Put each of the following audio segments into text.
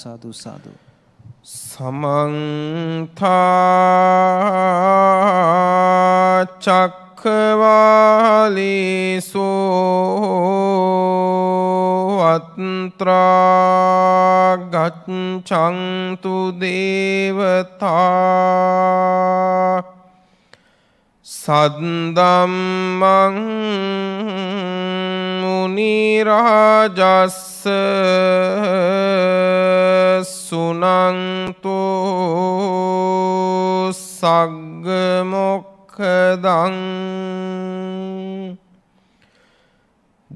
සාදු සාදු සමන්තා චක්කවාලේසු අත්‍රා ගච්ඡන්තු දේවතා සද්දම්මං මුනිරාජස්ස සුනන්තෝ සග්ගමොක්කදං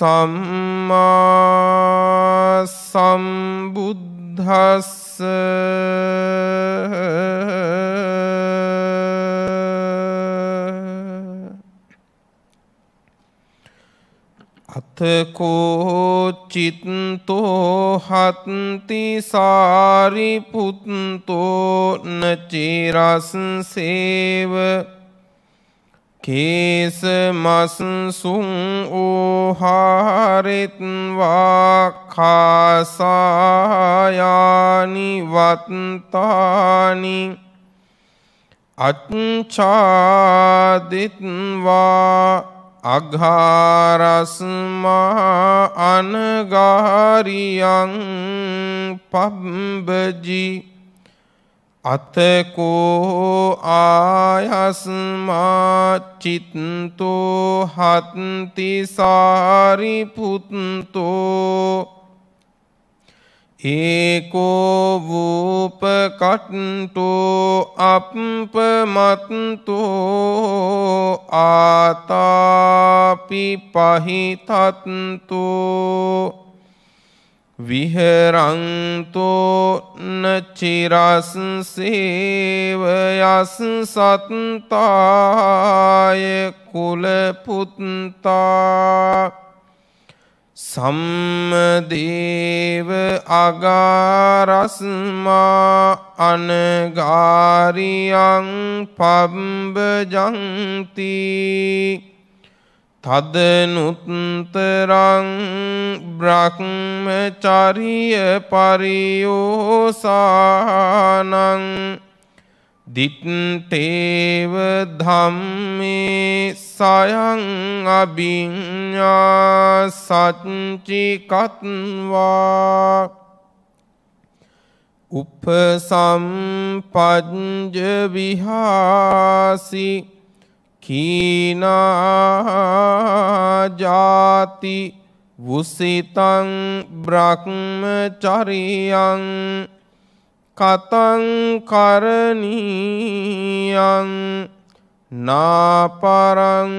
සම්මා සම්බුද්ධස්ස අතකෝ චිත්තෝ හත්ති සාරිපුත්තෝ නචිරස් සේව කේස මස්සුං ඕහාරෙත්වා කාසායානි වත්තානි අච්චාදිත්වා අඝාරස්මා අනගාරියං පබ්බජී අතකෝ ආයස්මාචිත්තෝ හත්ති සාරිපුත්තෝ ඒකෝ වූපකට්ටෝ අපපමත්තෝ ආතාපි පහිතත්තෝ විහරන්තෝනචිරස්සේවයස් සත්තාය කුලපුත්තා සම්මදේව අගාරස්මා අනගාරියං පම්බජංතිී තදනුත්තරං බ්‍රක්්මචරිය පරියෝසානං දිට්ටේව ධම්මේ සයං අභිඤ්ඤා සච්චිකත්වා උපසම්පජ්ජ විහාසී හීනාජාති වුසිතං බ්‍රක්්ම චරියං කතං කරණීයං නාපරං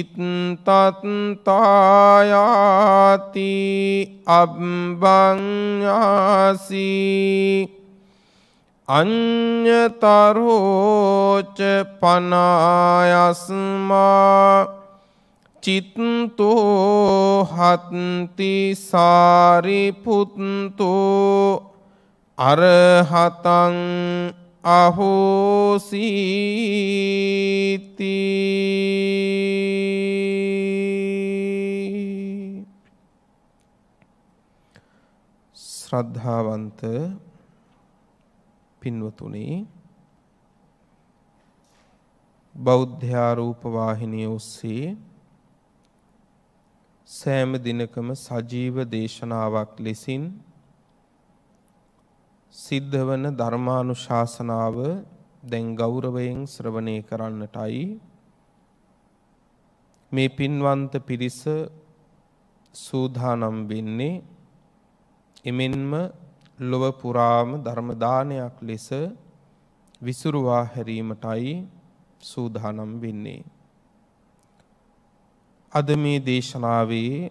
ඉත්තත්තායාති අබ්බංයාසී අඤ්‍යතරෝච පනායස්මා චිත්තෝ හත්ති සාරිපුත්තෝ අරහතං අහෝසීති ශ්‍රද්ධාවන්ත පින්වතුනි බෞද්ධ ආරූප වාහිනිය ඔස්සේ සෑම දිනකම සජීව දේශනාවක් ලෙසින් සිද්ධ වන ධර්මානුශාසනාව දැන් ගෞරවයෙන් ශ්‍රවණය කරන්නටයි මේ පින්වන්ත පිරිස සූදානම් වෙන්නේ එමෙන්ම ලොව පුරාම ධර්ම දානයක් ලෙස විසුරුවා හැරීමටයි සූදානම් වෙන්නේ. අද මේ දේශනාවේ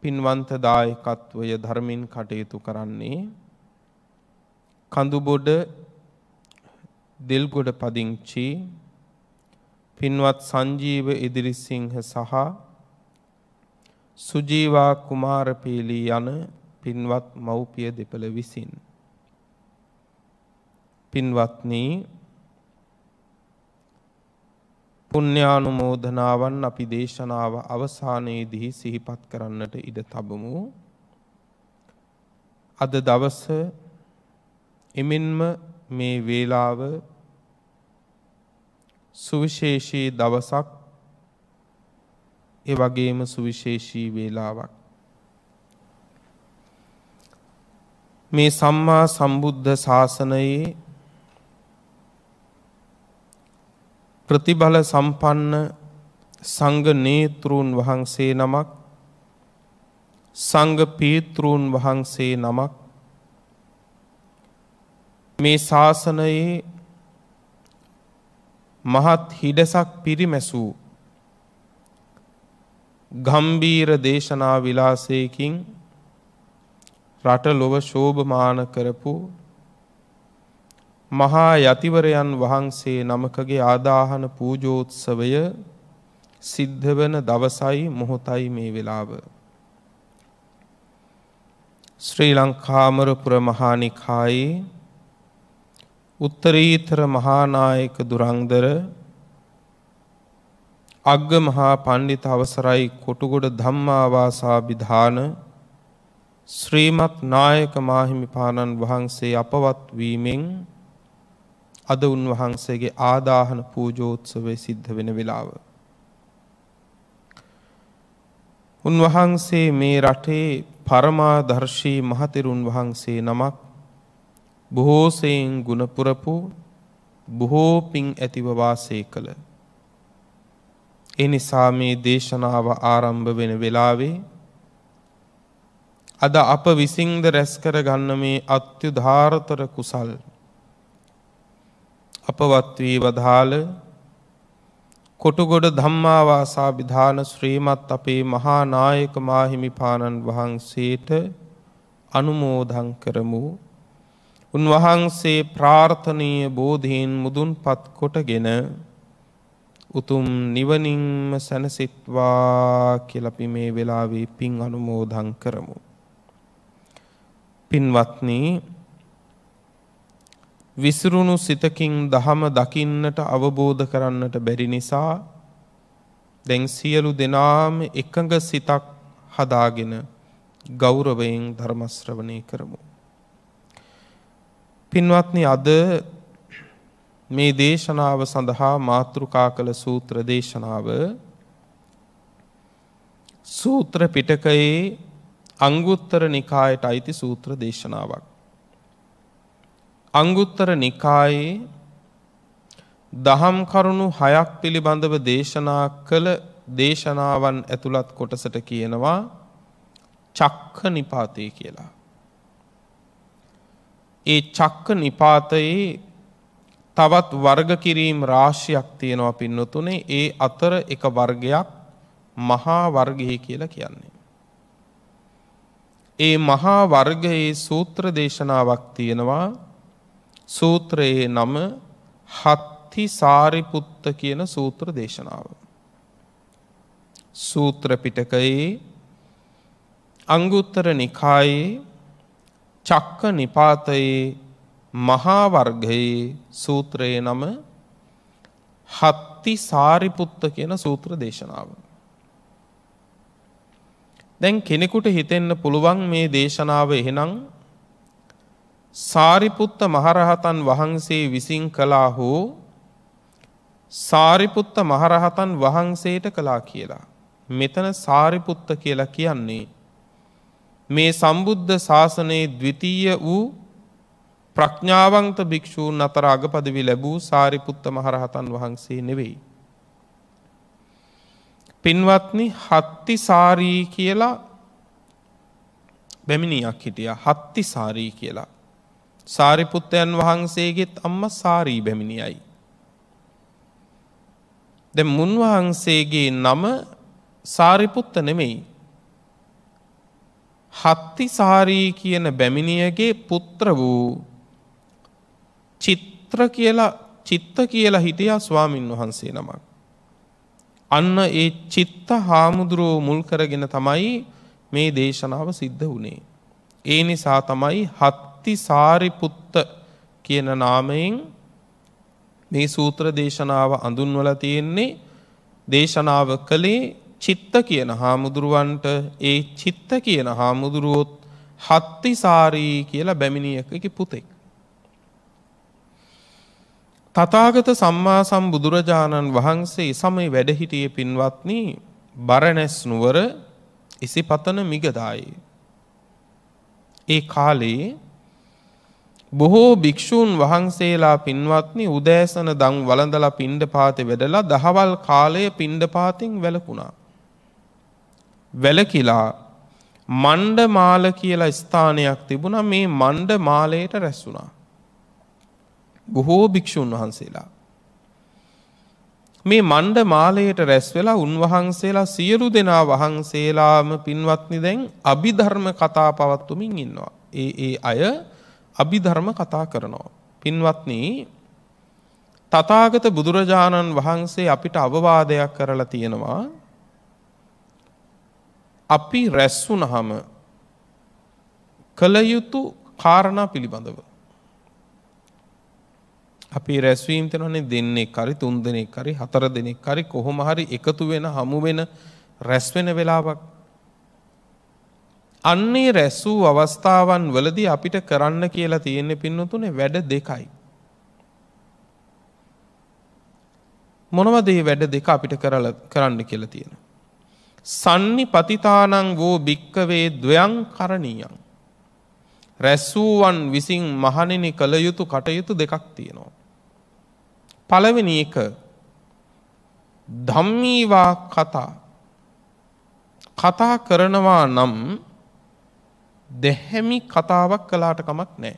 පින්වන්ත දායකත්වය ධර්මින් කටයුතු කරන්නේ කඳුබොඩ දෙල්ගොඩ පදිංචි පින්වත් සංජීව ඉදිරිසිංහ සහ සුජීවා කුමාරපීලී යන පින්වත් මව්පිය දෙපළ විසින් පින්වත්නි පුණ්‍යානුමෝදනාවන් අපි දේශනාව අවසානයේදී සිහිපත් කරන්නට ඉඩ තබමු අද දවස එමෙන්ම මේ වේලාව සුවිශේෂී දවසක් ඒ වගේම සුවිශේෂී වේලාවක් මේ සම්මා සම්බුද්ධ ශාසනයේ ප්‍රතිබල සම්පන්න සංඝ නේතෘන් වහන්සේ නමක් සංඝ පීතෘන් වහන්සේ නමක් මේ ශාසනයේ මහත් හිඩසක් පිරිමැසූ ගම්බීර දේශනා විලාසයකින් රට ලොව ශෝභමාන කරපු මහා යතිවරයන් වහන්සේ නමකගේ ආදාහන පූජෝත්සවය සිද්ධ වන දවසයි මොහොතයි මේ වෙලාව. ශ්‍රී ලංකාමරපුර මහානිකායේ උත්තරීතර මහානායක දුරංදර අග්ග මහා පණ්ඩිත අවසරයි කොටුගොඩ ධම්මාවාසා විධාන ශ්‍රීමත් නායක මාහිමිපාණන් වහන්සේ අපවත් වීමෙන් අද උන්වහන්සේගේ ආදාහන පූජෝත්සවය සිද්ධ වෙන වෙලාව. උන්වහන්සේ මේ රටේ පරමාදර්ශී මහතෙරුන් වහන්සේ නමක් බොහෝසයෙන් ගුණපුරපු බොහෝ පින් ඇතිව වාසය කළ. එනිසා මේ දේශනාව ආරම්භ වෙන වෙලාවේ අද අප විසින්ද රැස්කර ගන්න මේ අත්‍යධාරතර කුසල් අපවත් වී වදාළ කොටුගොඩ ධම්මාවාසා විධාන ශ්‍රීමත් අපේ මහා නායක මාහිමිපාණන් වහන්සේට අනුමෝදන් කරමු උන්වහන්සේ ප්‍රාර්ථනීය බෝධීන් මුදුන්පත් කොටගෙන උතුම් නිවනින්ම සැනසෙත්වා කියලා අපි මේ වෙලාවේ පින් අනුමෝදන් කරමු පින්වත්නි විසිරුණු සිතකින් දහම දකින්නට අවබෝධ කරන්නට බැරි නිසා දැන් සියලු දෙනාම එකඟ සිතක් හදාගෙන ගෞරවයෙන් ධර්ම ශ්‍රවණය කරමු. පින්වත්නි අද මේ දේශනාව සඳහා මාතෘකා කළ සූත්‍ර දේශනාව සූත්‍ර පිටකයේ අංගුත්තර නිකායට අයිති සූත්‍ර දේශනාවක්. අංගුත්තර නිකායේ දහම් කරුණු හයක් පිළිබඳව දේශනා කළ දේශනාවන් ඇතුළත් කොටසට කියනවා චක්ක නිපාතය කියලා. ඒ චක්ක නිපාතයේ තවත් වර්ග කිරීම් රාශියක් තියෙනවා පින්නතුනේ ඒ අතර එක වර්ගයක් මහා වර්ගය කියලා කියන්නේ. ඒ මහා වර්ගයේ සූත්‍ර දේශනාවක් තියෙනවා සූත්‍රයේ නම හත්ති සාරිපුත්ත කියන සූත්‍ර දේශනාව. සූත්‍ර පිටකයේ අංගුත්තර නිකායේ චක්ක නිපාතයේ මහා වර්ගයේ සූත්‍රයේ නම හත්ති සාරිපුත්ත කියන සූත්‍ර දේශනාව. දැන් කෙනෙකුට හිතෙන්න පුළුවන් මේ දේශනාව එහෙනම් සාරිපුත්ත මහරහතන් වහන්සේ විසින් කළා හෝ සාරිපුත්ත මහරහතන් වහන්සේට කළා කියලා. මෙතන සාරිපුත්ත කියලා කියන්නේ. මේ සම්බුද්ධ ශාසනයේ ද්විතීය වූ ප්‍රඥාවන්ත භික්‍ෂූන් අතර අගපදවි ලැබූ සාරිපුත්ත මහරහතන් වහන්සේ නෙවෙයි. පින්වත්නි හත්ති සාරී කියලා බැමිණියක් හිටිය හත්ති සාරී කියලා. සාරිපුත්තයන් වහන්සේගෙත් අම්ම සාරී බැමිණියයි. ද මුන්වහන්සේගේ නම සාරිපුත්ත නෙමෙයි. හත්ති සාරී කියන බැමිණියගේ පුත්‍ර වූ චිත්‍ර කියලා චිත්ත කියලා හිටියා ස්වාමින් වහන්සේ නමක්. අන්න ඒ චිත්ත හාමුදුරුවෝ මුල් කරගෙන තමයි මේ දේශනාව සිද්ධ වුණේ. ඒ නිසා තමයි හත්ති සාරිපුත්ත කියන නාමයෙන් මේ සූත්‍ර දේශනාව අඳුන්වල තියෙන්නේ දේශනාව කළේ චිත්ත කියන හාමුදුරුවන්ට ඒ චිත්ත කියන හාමුදුරුවොත් හත්තිසාරී කියලා බැමිණියකකි පුතෙක්. තථාගත සම්මා සම්බුදුරජාණන් වහන්සේ සමේ වැඩ හිටියේ පින්වත්නි බරණැස් නුවර ඉසිපතන මිගදායේ. ඒ කාලේ බොහෝ භික්ෂූන් වහන්සේලා පින්වත්නි උදෑසන දං වළඳලා පිණ්ඩපාතේ වැඩලා දහවල් කාලයේ පිණ්ඩපාතෙන් වැළකුණා. වැළකිලා මණ්ඩමාල කියලා ස්ථානයක් තිබුණා මේ මණ්ඩමාලයට රැස් වුණා. බොහෝ භික්ෂූන් වහන්සේලා. මේ මණ්ඩ මාලයට රැස් වෙලා උන්වහන්සේලා සියලු දෙනා වහන්සේලාම පින්වත්නි දැන් අභිධර්ම කතා පවත්වමින් ඉන්නවා. ඒ ඒ අය අභිධර්ම කතා කරනවා. පින්වත්නි තථාගත බුදුරජාණන් වහන්සේ අපිට අවවාදයක් කරලා තියෙනවා අපි රැස් වුණහම කළ යුතු කාරණා පිළිබඳව අපි රැස්වීම් තියෙනවනේ දෙන්නෙක් හරි තුන් දෙනෙක් හරි හතර දෙනෙක් හරි කොහොම හරි එකතු වෙන හමු වෙන රැස් වෙන වෙලාවක් අන්නේ රැස් වූ අවස්ථාවන් වලදී අපිට කරන්න කියලා තියෙන්නේ පින්නතුනේ වැඩ දෙකයි මොනවද මේ වැඩ දෙක අපිට කරලා කරන්න කියලා තියෙන්නේ සන්නි පතිතානං වූ භික්කවේ දොයං කරණීයන්. රැස්සූවන් විසින් මහණෙනි කළ යුතු කටයුතු දෙකක් තියෙනවා. පළවෙනි එක ධම්මීවා කතා කතා කරනවා නම් දැහැමි කතාවක් කලාට කමක් නෑ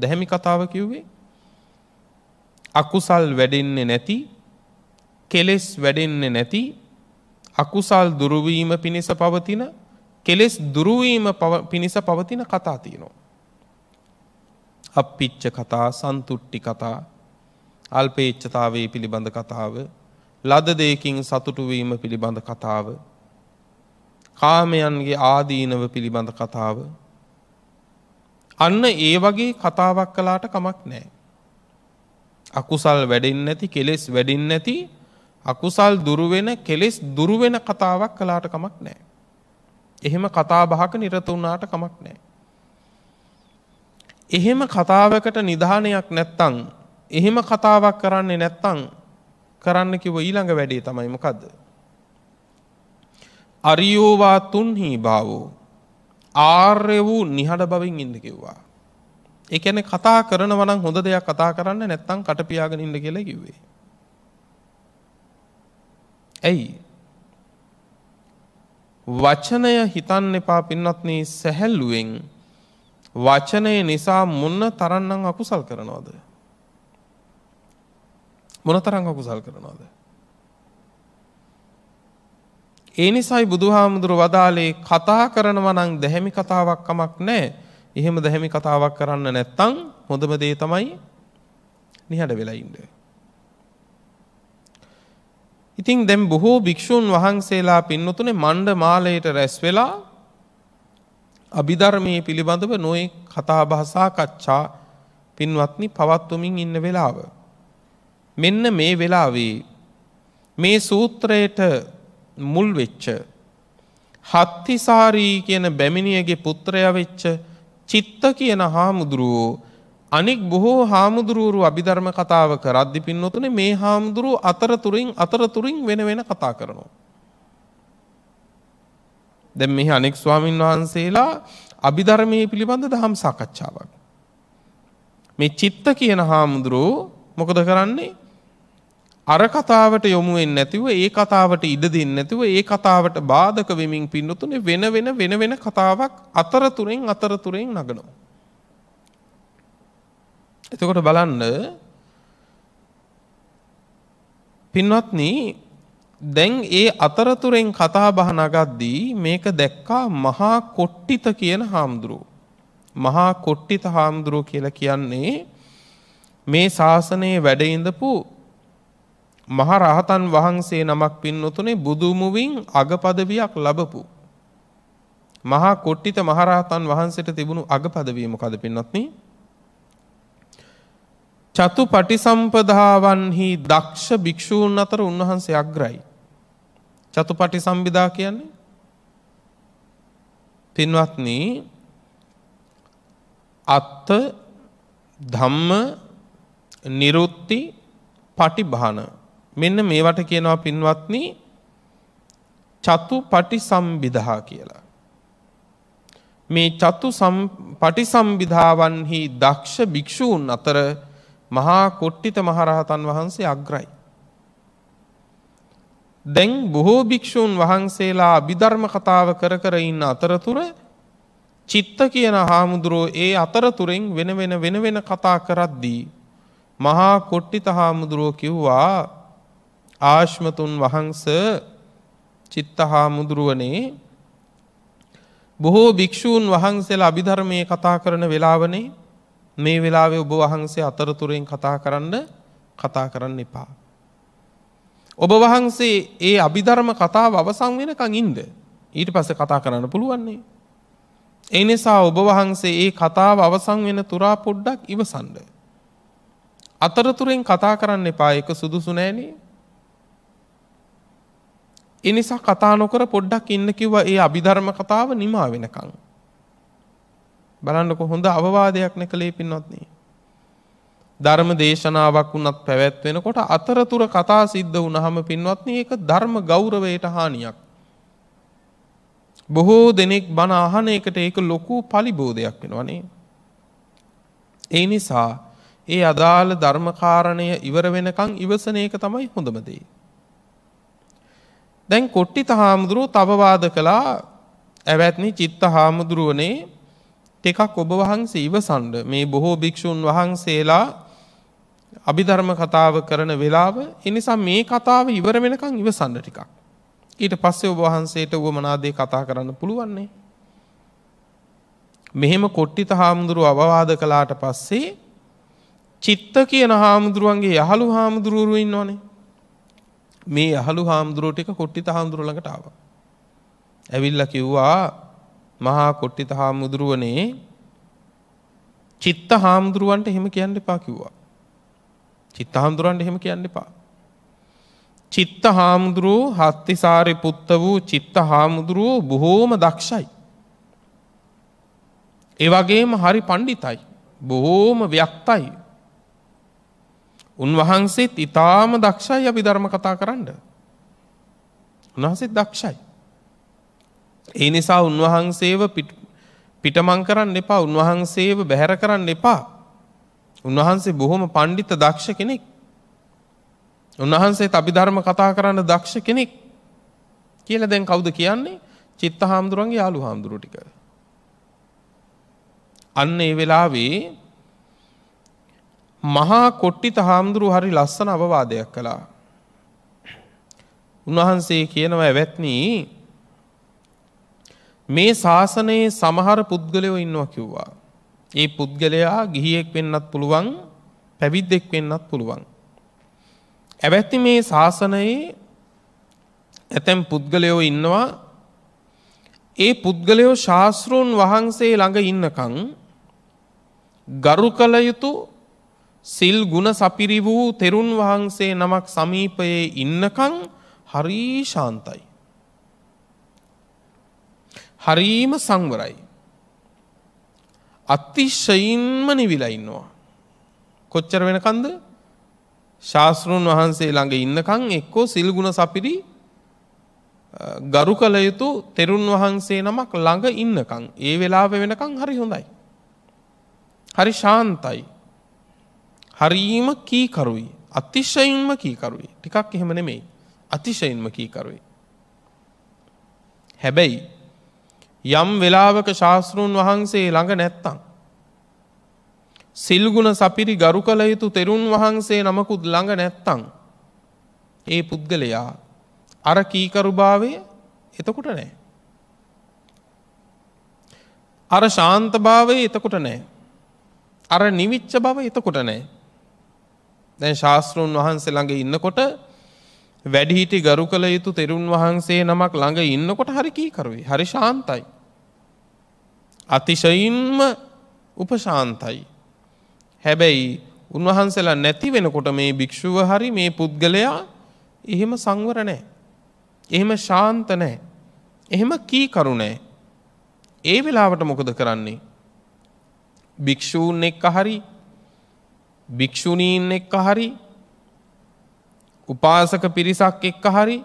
දැහැමි කතාව කිව්වේ අකුසල් වැඩෙන්නේ නැති කෙලෙස් වැඩෙන්නේ නැති අකුසල් දුරුවීම පිණිස පවතින කෙලෙස් දුරුවීම පිණිස පවතින කතා තියෙනවා. අප්පිච්ච කතා සන්තුට්ටි කතා අල්පේච්ඡතාවයේ පිළිබඳ කතාව ලද දෙයකින් සතුටු වීම පිළිබඳ කතාව කාමයන්ගේ ආදීනව පිළිබඳ කතාව අන්න ඒ වගේ කතාවක් කළාට කමක් නෑ අකුසල් වැඩෙන් නැති කෙලෙස් වැඩින් නැති අකුසල් දුරුවෙන කෙලෙස් දුරුවෙන කතාවක් කලාට කමක් නෑ. එහෙම කතා බහක නිරත වුණාට කමක් නෑ. එහෙම කතාවකට නිධානයක් නැත්තං එහෙම කතාවක් කරන්නේ නැත්තං කරන්න කිව ඊළඟ වැඩේ තමයි මොකක්ද. අරියෝවා තුන්හි භාවෝ ආර්ය වූ නිහඬ බවින් ඉන්න කිව්වා. එකන කතා කරන වනම් හොඳ දෙයක් කතා කරන්න නැත්තං කටපියාගෙන ඉන්න කියල කිවේ. ඇයි වචනය හිතන්න එපා පින්නත්න සැහැල්ලුවෙන් වචනය නිසා මුන්න තරන්නම් අකුසල් කරනවාද. මොනතරම් අකුසල් කරනවද? ඒ නිසායි බුදුහාමුදුර වදාලේ කතා කරනවා නම් දැහැමි කතාවක් කමක් නැහැ. එහෙම දැහැමි කතාවක් කරන්න නැත්තම් හොඳම දේ තමයි නිහඬ වෙලා ඉන්න. ඉතින් දැන් බොහෝ භික්ෂූන් වහන්සේලා පින්නතුනේ මණ්ඩ මාලයට රැස් වෙලා අභිධර්මයේ පිළිබඳව නොයෙක් කතා බහ සාකච්ඡා පින්වත්නි පවත්වමින් ඉන්න වෙලාව. මෙන්න මේ වෙලාවේ මේ සූත්‍රයට මුල් වෙච්ච හත්තිසාරී කියන බැමිණියගේ පුත්‍රයා වෙච්ච චිත්ත කියන හාමුදුරුවෝ අනික් බොහෝ හාමුදුරුවරු අභිධර්ම කතාව කරද්දි පින්නොතුන මේ හාමුදුරුව අතරතුරින් අතරතුරින් වෙන වෙන කතා කරනවා. දැන් මෙහි අනෙක් ස්වාමීන් වහන්සේලා අභිධර්මයේ පිළිබඳ දහම් සාකච්ඡාවක්. මේ චිත්ත කියන හාමුදුරුවෝ මොකද කරන්නේ අර කතාවට යොමු වෙන්නේ නැතිව ඒ කතාවට ඉඩ දෙන්නේ නැතිව ඒ කතාවට බාධක වෙමින් පින්නතුනේ වෙන වෙන වෙන වෙන කතාවක් අතරතුරෙන් අතරතුරෙන් නගනවා. එතකොට බලන්න පින්වත්නි දැන් ඒ අතරතුරෙන් කතා බහ නගද්දී මේක දැක්කා මහා කොට්ටිත කියන හාමුදුරුව. මහා කොට්ටිත හාමුදුරුව කියලා කියන්නේ මේ ශාසනයේ වැඩ ඉඳපු මහරහතන් වහන්සේ නමක් පින්නතුනේ බුදුමුවින් අගපදවියක් ලබපු මහා කොට්ටිත මහරහතන් වහන්සේට තිබුණු අගපදවිය මොකද පින්නත්නි? චතු පටිසම්පදාවන්හි දක්ෂ භික්ෂූන් අතර උන්වහන්සේ අග්‍රයි. චතු පටි සම්බිදා කියන්නේ පින්වත්න අත්ත ධම්ම නිරුත්ති පටිභාන මෙන්න මේවට කියනවා පින්වත්නි චතු පටි සම්බිදහා කියලා. මේ චතු පටි සම්බිධාවන්හි දක්ෂ භික්‍ෂූන් අතර මහා කොට්ටිත මහරහතන් වහන්සේ අග්‍රයි. දැන් බොහෝ භික්‍ෂූන් වහන්සේලා අභිධර්ම කතාව කර කර ඉන්න අතරතුර චිත්ත කියන හාමුදුරුවෝ ඒ අතරතුරෙන් වෙන වෙන වෙන වෙන කතා කරද්දී මහා කොට්ටිත හාමුදුරුවෝ කිව්වා ආශ්මතුන් වහන්ස චිත්තහා මුදුරුවනේ බොහෝ භික්‍ෂූන් වහන්සේලා අභිධර්මයේ කතා කරන වෙලාවනේ මේ වෙලාවේ ඔබ වහන්සේ අතරතුරෙන් කතා කරන්න කතා කරන්න එපා. ඔබ වහන්සේ ඒ අභිධර්ම කතාව අවසන් වෙනකන් ඉන්න. ඊට පස්සේ කතා කරන්න පුළුවන්නේ. ඒ නිසා ඔබ වහන්සේ ඒ කතාව අවසන් වෙන තුරා පොඩ්ඩක් ඉවසන්න. අතරතුරෙන් කතා කරන්න එපා ඒක සුදුසු නෑනේ. එනිසා කතා නොකර පොඩ්ඩක් ඉන්න කිව්වා ඒ අභිධර්ම කතාව නිමා වෙනකං. බලන්නකො හොඳ අවවාදයක් නැකලේ පින්නොත්න්නේ. ධර්ම දේශනාවක් වුණත් පැවැත්වෙනකොට අතරතුර කතා සිද්ධ වුණහම පින්වත්න ඒක ධර්ම ගෞරවයට හානියක්. බොහෝ දෙනෙක් බණ අහන එකට ඒක ලොකු පලිබෝධයක් වෙනවනේ. ඒ නිසා ඒ අදාළ ධර්මකාරණය ඉවර වෙනකං ඉවසන එක තමයි හොඳමදේ. දැන් කොට්ටිත හාමුදුරුව තවවාද කළා ඇවැත්නි චිත්ත හාමුදුරුවනේ ටෙකක් ඔබ වහන්සේ ඉවසන්ඩ මේ බොහෝ භික්‍ෂූන් වහන්සේලා අභිධර්ම කතාව කරන වෙලාව එනිසා මේ කතාව ඉවර වෙනකං ඉවසන්ඩ ටිකක් ඊට පස්සේ ඔබ වහන්සේට ව මනාදේ කතා කරන්න පුළුවන්නේ මෙහෙම කොට්ටිත හාමුදුරුව අවවාද කලාට පස්සේ චිත්ත කියන හාමුදුරුවන්ගේ යහළු හාමුදුරුවරු ඉන්නවනේ මේ අහලු හාමුදුරුව ටික කොට්ටිත හාමුදුරුව ළඟට ආවා. ඇවිල්ලා කිව්වා මහා කොට්ටිත හාමුදුරුවනේ චිත්ත හාමුදුරුවන්ට එහෙම කියන්න එපා කිව්වා. චිත්ත හාමුදුරුවන්ට එහෙම කියන්න එපා. චිත්ත හාමුදුරුව හත්තිසාරි පුත්ත වූ චිත්ත හාමුදුරුව බොහෝම දක්ෂයි. ඒ වගේම හරි පණ්ඩිතයි. බොහෝම ව්‍යක්තයි උන්වහන්සේත් ඉතාම දක්ෂයි අපි ධර්ම කතා කරන්න. උන්වහන්සේත් දක්ෂයි. ඒ නිසා උන්වහන්සේව පිටමං කරන්න එපා උන්වහන්සේව බැහැර කරන්න එපා. උන්වහන්සේ බොහොම පණ්ඩිත දක්ෂ කෙනෙක්. උන්වහන්සේත් අභිධර්ම කතා කරන්න දක්ෂ කෙනෙක් කියලා දැන් කවුද කියන්නේ? චිත්ත හාමුදුරන්ගේ යාළු හාමුදුරුව ටික. අන්න ඒ වෙලාවේ මහා කොට්ටිත හාමුදුරු හරි ලස්සන අවවාදයක් කළා. උන්වහන්සේ කියනවා ඇවැත්නී මේ ශාසනයේ සමහර පුද්ගලයෝ ඉන්නවා කිව්වා. ඒ පුද්ගලයා ගිහියෙක් වෙන්නත් පුළුවන් පැවිද්දෙක් වෙන්නත් පුළුවන්. ඇවැත්ති මේ ශාසනයේ ඇතැම් පුද්ගලයෝ ඉන්නවා ඒ පුද්ගලයෝ ශාස්තෘන් වහන්සේ ළඟ ඉන්නකං ගරු කළ යුතු සිල් ගුණ සපිරි වූ තෙරුන් වහන්සේ නමක් සමීපයේ ඉන්නකං හරී ශාන්තයි. හරීම සංවරයි. අතිශයින්ම නිවිලා ඉන්නවා. කොච්චර වෙනකන්ද? ශාස්ත්‍රුන් වහන්සේ ළඟ ඉන්නකන් එක්කෝ සිල්ගුණ සපිරි ගරු කළ යුතු තෙරුන් වහන්සේ නමක් ළඟ ඉන්නකන් ඒ වෙලාව වෙනකන් හරි හොඳයි. හරි ශාන්තයි. හරීම කීකරුයි අතිශයින්ම කීකරුයි ටිකක් එහෙම නෙමෙයි අතිශයින්ම කීකරුයි. හැබැයි යම් වෙලාවක ශාස්තෘන් වහන්සේ ළඟ නැත්තං. සිල්ගුණ සපිරි ගරු කළ යුතු තෙරුන් වහන්සේ නමකුත් ළඟ නැත්තං. ඒ පුද්ගලයා අර කීකරුභාවය එතකුට නෑ. අර ශාන්තභාවය එතකුට නෑ. අර නිවිච්ච බව එතකුට නෑ. දැන් ශාස්තෘන් වහන්සේ ළඟ ඉන්නකොට වැඩිහිටි ගරු කළ යුතු තෙරුන් වහන්සේ නමක් ළඟ ඉන්නකොට හරිකීකරුවේ හරි ශාන්තයි. අතිශයින්ම උපශාන්තයි. හැබැයි උන්වහන්සේලා නැති වෙනකොට මේ භික්‍ෂුව හරි මේ පුද්ගලයා එහෙම සංවර නෑ. එහෙම ශාන්ත නෑ. එහෙම කීකරු නෑ. ඒ වෙලාවට මොකද කරන්නේ. භික්‍ෂූන් එක්ක හරි භික්‍ෂුණීන් එක්ක හරි උපාසක පිරිසක් එක්ක හරි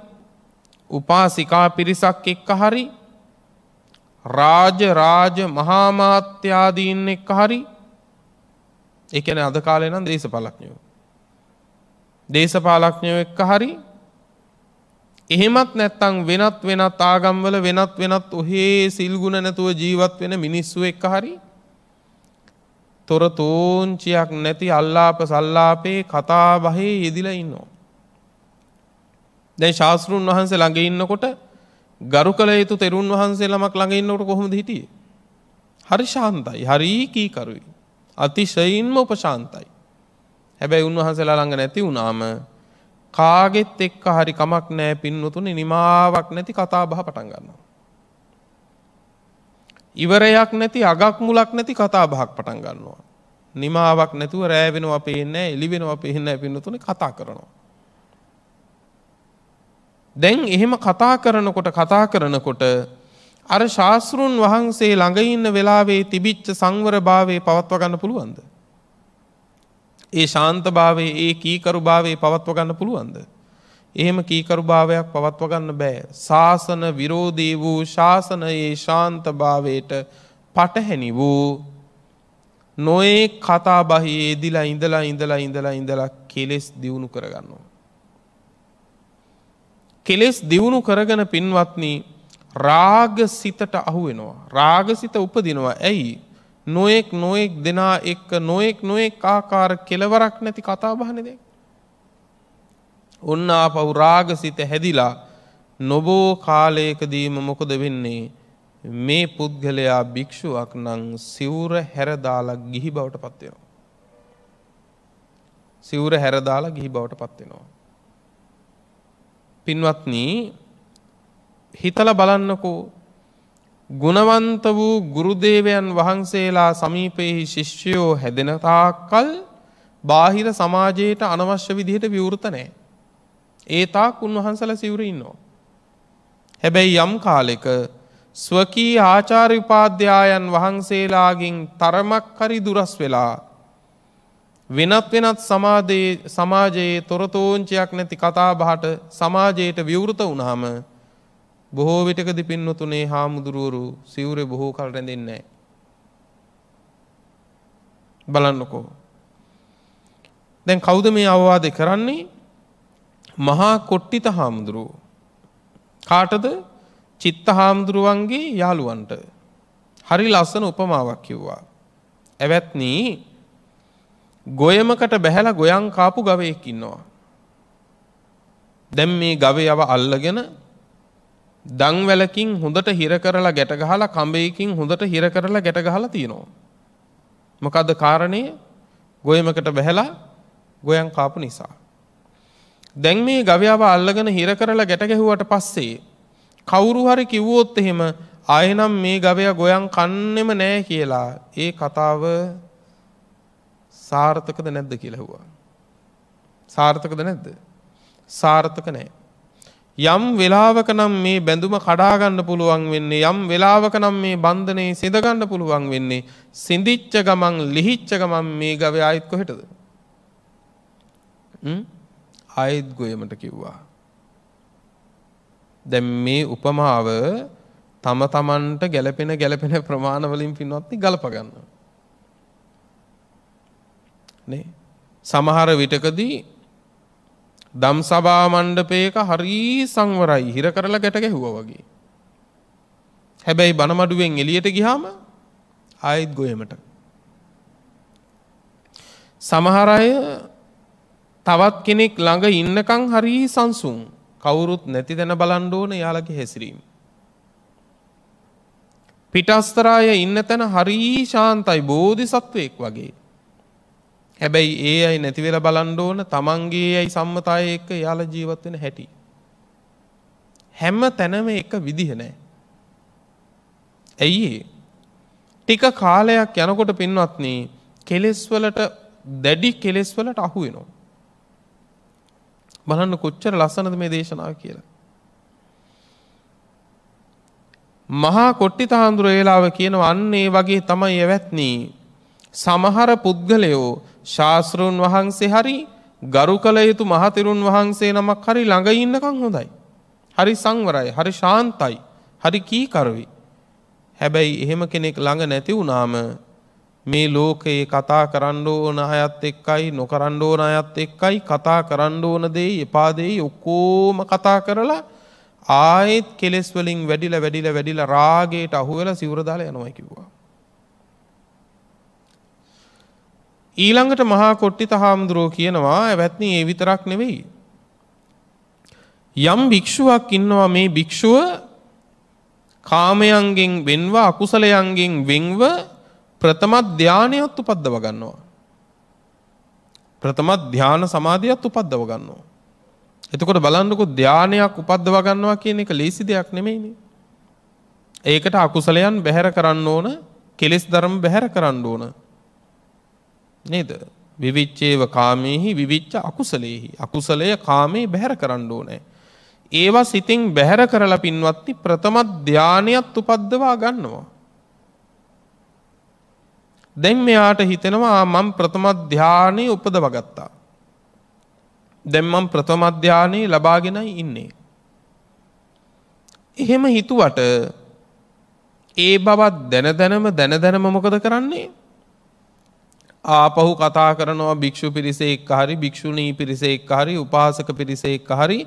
උපාසිකා පිරිසක් එක්ක හරි රාජ රාජ මහාමාත්‍යාදීන් එක්ක හරි එකන අද කාලය නම් දේශපාලක්ඥයෝ. දේශපාලක්ඥයෝ එක්ක හරි එහෙමත් නැත්තං වෙනත් වෙනත් ආගම්වල වෙනත් වෙනත් ඔහේ සිල්ගුණ නැතුව ජීවත් වෙන මිනිස්සු එක්ක හරි තොර තෝංචියක් නැති අල්ලාප සල්ලාපේ කතා බහේ යෙදිල ඉන්නවා. දැ ශාස්තෘන් වහන්සේ ළඟ ඉන්නකොට ගරු කළ යුතු තෙරුන් වහන්සේ ළමක් ළඟ ඉන්නකොට කොහොමද හිටිය. හරි ශාන්තයි හරීකීකරුයි. අතිශයින්ම උපශාන්තයි. හැබැයි උන්වහන්සේලා ළඟ නැති වුණාම කාගෙත් එක්ක හරි කමක් නෑ පින්නතුන නිමාවක් නැති කතා බහ පටන් ගන්නවා. ඉවරයක් නැති අගක් මුලක් නැති කතා බහක් පටන් ගන්නවා. නිමාවක් නැතුව රෑවෙනවා පේන්නේ එලිවෙනවා පේන්නේ පින්නතුනේ කතා කරනවා. දැන් එහෙම කතා කරනකොට කතා කරනකොට අර ශාස්තෘන් වහන්සේ ළඟ ඉන්න වෙලාවේ තිබිච්ච සංවරභාවයේ පවත්ව ගන්න පුළුවන්ද? ඒ ශාන්තභාවයේ ඒ කීකරුභාවයේ පවත්ව ගන්න පුළුවන්ද? එහෙම කීකරුභාවයක් පවත්ව ගන්න බෑ. ශාසන විරෝධී වූ ශාසනයේ ශාන්තභාවයට පටහැනි වූ නොයේ කතා බහයේ දිලා ඉඳලා ඉඳලා ඉඳලා ඉඳලා කෙලෙස් දියුණු කරගන්නවා. කෙලෙස් දියුණු කරගන පින්වත්නී රාග සිතට අහුවෙනවා. රාගසිත උපදිනවා ඇයි. නොයෙක් නොයෙක් දෙනා එක්ක නොයෙක් නොයෙක් ආකාර කෙලවරක් නැති කතා බහනදේ. ඔන්න ආපහු රාගසිත හැදිලා නොබෝ කාලයකදීම මොකද වෙන්නේ මේ පුද්ගලයා භික්ෂුවක් නම් සිවුර හැරදාලා ගිහි බවට පත් වෙනවා. සිවුර හැරදාලා ගිහි බවට පත් වෙනවා. පින්වත්නි හිතල බලන්නකෝ ගුණවන්ත වූ ගුරුදේවයන් වහන්සේලා සමීපයෙහි ශිෂ්‍යයෝ හැදෙන තාක්කල් බාහිර සමාජයට අනවශ්‍ය විදිහට විවෘත නැහැ. ඒ තාක් උන්වහන්සල සිවුර ඉන්නවා. හැබැයි යම් කාලෙක ස්වකී ආචාර විපාද්‍යයන් වහන්සේලාගෙන් තරමක් හරි දුරස් වෙලා වෙනත් වෙනත් සමාජයේ සමාජයේ තොරතෝංචයක් නැති කතා බහට සමාජයට විවෘත වුණාම බොහෝ විටක දිපින්නතුනේ හාමුදුරුවරු සිවුරේ බොහෝ කල් රැඳෙන්නේ නැහැ. බලන්නකෝ. දැන් කවුද මේ අවවාදේ කරන්නේ? මහා කොට්ටිත හාමුදුරුව. කාටද චිත්ත හාමුදුරුවන්ගේ යාළුවන්ට. හරි ලස්සන උපමාවක් කිව්වා. ඇවැත්නී ගොයමකට බැහැල ගොයන් කාපු ගවයෙක් ඉන්නවා. දැම් මේ ගවයව අල්ලගෙන දංවැලකින් හොඳට හිර කරලා ගැට ගහලා කඹයකින් හොඳට හිර කරලා ගැට ගහලා තියෙනවා. මොකද්ද කාරණේ? ගොයමකට බැහැලා ගොයන් කාපු නිසා. දැන් මේ ගවයාව අල්ලගෙන හිර කරලා ගැට ගැහුවට පස්සේ කවුරු හරි කිව්වොත් එහෙම ආයෙනම් මේ ගවයා ගොයන් කන්නෙම නෑ කියලා ඒ කතාව සාර්ථකද නැද්ද කියලා හුවා. සාර්ථකද නැද්ද? සාර්ථක නෑ. යම් වෙලාවක නම් මේ බැඳුම කඩාගන්න පුළුවන් වෙන්නේ යම් වෙලාවක නම් මේ බන්ධනේ සිඳගන්න පුළුවන් වෙන්නේ සිඳිච්ච ගමන් ලිහිච්ච ගමන් මේ ගවය ආයෙත් කොහෙටද? හ්ම් ආයෙත් ගොයමට කිව්වා. දැන් මේ උපමාව තම තමන්ට ගැළපෙන ගැළපෙන ප්‍රමාණවලින් පින්වත්නි ගලප ගන්නවා. නේ? සමහර විටකදී දම් සභා මණ්ඩපයක හරි සංවරයි හිර කරලා ගැට ගැහුවා වගේ. හැබැයි බණ මඩුවෙන් එළියට ගියාම ආයෙත් ගොයමට. සමහර අය තවත් කෙනෙක් ළඟ ඉන්නකං හරි සංසුන් කවුරුත් නැති දැන බලන්ඩෝන යාලගේ හැසිරීම. පිටස්තරාය ඉන්න තැන හරී ශාන්තයි බෝධි සත්වයෙක් වගේ. හැබැයි ඒ අයි නැතිවෙල බලන්ඩෝන තමන්ගේ ඇයි සම්මතාය එක්ක යාල ජීවත්වෙන හැටි. හැම්ම තැනම එක විදිහ නෑ. ඇයි ටික කාලයක් යනකොට පින්වත්න්නේ කෙලෙස්වලට දැඩි කෙලෙස්වලට අහුවෙනවා. බලන්න කොච්චර ලස්සනද මේ දේශනාව කියලා. මහා කොට්ටි තහඳුර ඒලාව කියනව අන්නේ වගේ තමයි ඇවැත්නී සමහර පුද්ගලයෝ ශාස්තෘන් වහන්සේ හරි ගරු කළ යුතු මහතෙරුන් වහන්සේ නමක් හරි ළඟ ඉන්නකං හොඳයි. හරි සංවරයි හරි ශාන්තයි හරි කීකරවි. හැබැයි එහෙම කෙනෙක් ළඟ නැති වුනාම මේ ලෝකයේ කතා කරන්න ඕන අයත් එක්කයි නොකරන්න ඕන අයත් එක්කයි කතා කරන්න ඕන දෙයි එපා දෙයි ඔක්කොම කතා කරලා ආයෙත් කෙලෙස් වලින් වැඩිලා වැඩිලා වැඩිලා රාගයට අහු වෙලා සිවුර දාලා යනවා කිව්වා. ඊළඟට මහා කොට්ටිත හාමුදුරුවෝ කියනවා ඇවැත්නි ඒ විතරක් නෙවෙයි. යම් භික්ෂුවක් ඉන්නවා මේ භික්ෂුව කාමයන්ගෙන් වෙන්ව අකුසලයන්ගෙන් වෙන්ව ප්‍රථම ධානයත් උපද්දව ගන්නවා. ප්‍රථම ධාන සමාධියත් උපද්දව ගන්නවා. එතකොට බලන්නකෝ ධානයක් උපද්දව ගන්නවා කියන එක ලේසි දෙයක් නෙමෙයිනේ. ඒකට අකුසලයන් බැහැර කරන්න ඕන, කෙලෙස් ධර්ම බැහැර කරන්න ඕන. නේද? විවිච්චේව කාමේහි විවිච්ච අකුසලේහි. අකුසලය කාමේ බැහැර කරන්න ඕනේ. ඒවා සිතින් බැහැර කරලා පින්වත්නි ප්‍රථම ධානයත් උපද්දවා ගන්නවා. දැන් මෙයාට හිතෙනවා මම ප්‍රථම ධානයේ උපදව ගත්තා. දැන් මම ප්‍රථම ධානයේ ලබාගෙනයි ඉන්නේ. එහෙම හිතුවට ඒ බවත් දැන දැනම දැන දැනම මොකද කරන්නේ? ආපහු කතා කරනවා භික්ෂු පිරිසේ එක්ක හරි භික්ෂුණී පිරිසේ එක්ක හරි උපාසක පිරිසේ එක්ක හරි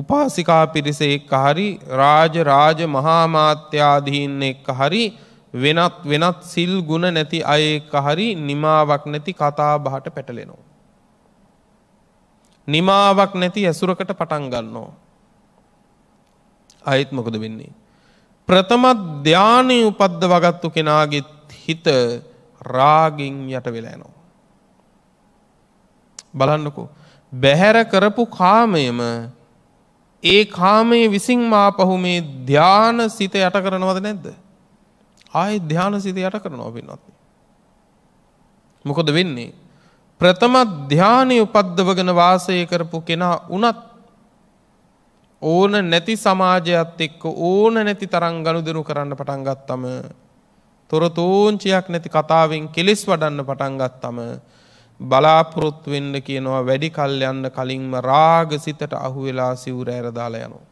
උපාසිකා පිරිසේ එක්ක හරි රාජ රාජ මහා මාත්‍යාදීන් එක්ක හරි වෙනත් වෙනත් සිල් ගුණ නැති අයෙක් හරි නිමාවක් නැති කතා බහට පැටලෙනවා. නිමාවක් නැති ඇසුරකට පටන් ගන්නවා. අයත් මොකද වෙන්නේ. ප්‍රථම ධ්‍යානය උපද්ද වගත්තු කෙනාගෙත් හිත රාගින් යට වෙලෑනවා. බලන්නකෝ. බැහැර කරපු කාමයම ඒ කාමයේ විසින් මා පහු මේ ධ්‍යාන සිත යට කරනවද නැද්ද. ආයෙ ධ්‍යාන සිත යට කරනවා පින්වත්. මොකද වෙන්නේ? ප්‍රථම ධානය උපද්දවගෙන වාසය කරපු කෙනා උනත් ඕන නැති සමාජයත් එක්ක ඕන නැති තරම් ගනුදෙනු කරන්න පටන් ගත්තම තොරතෝංචියක් නැති කතාවෙන් කෙලෙස් වඩන්න පටන් ගත්තම බලාපොරොත්තු වෙන්න කියනවා වැඩි කල් යන්න කලින්ම රාග සිතට අහු වෙලා සිවුර ඇරදාලා යනවා.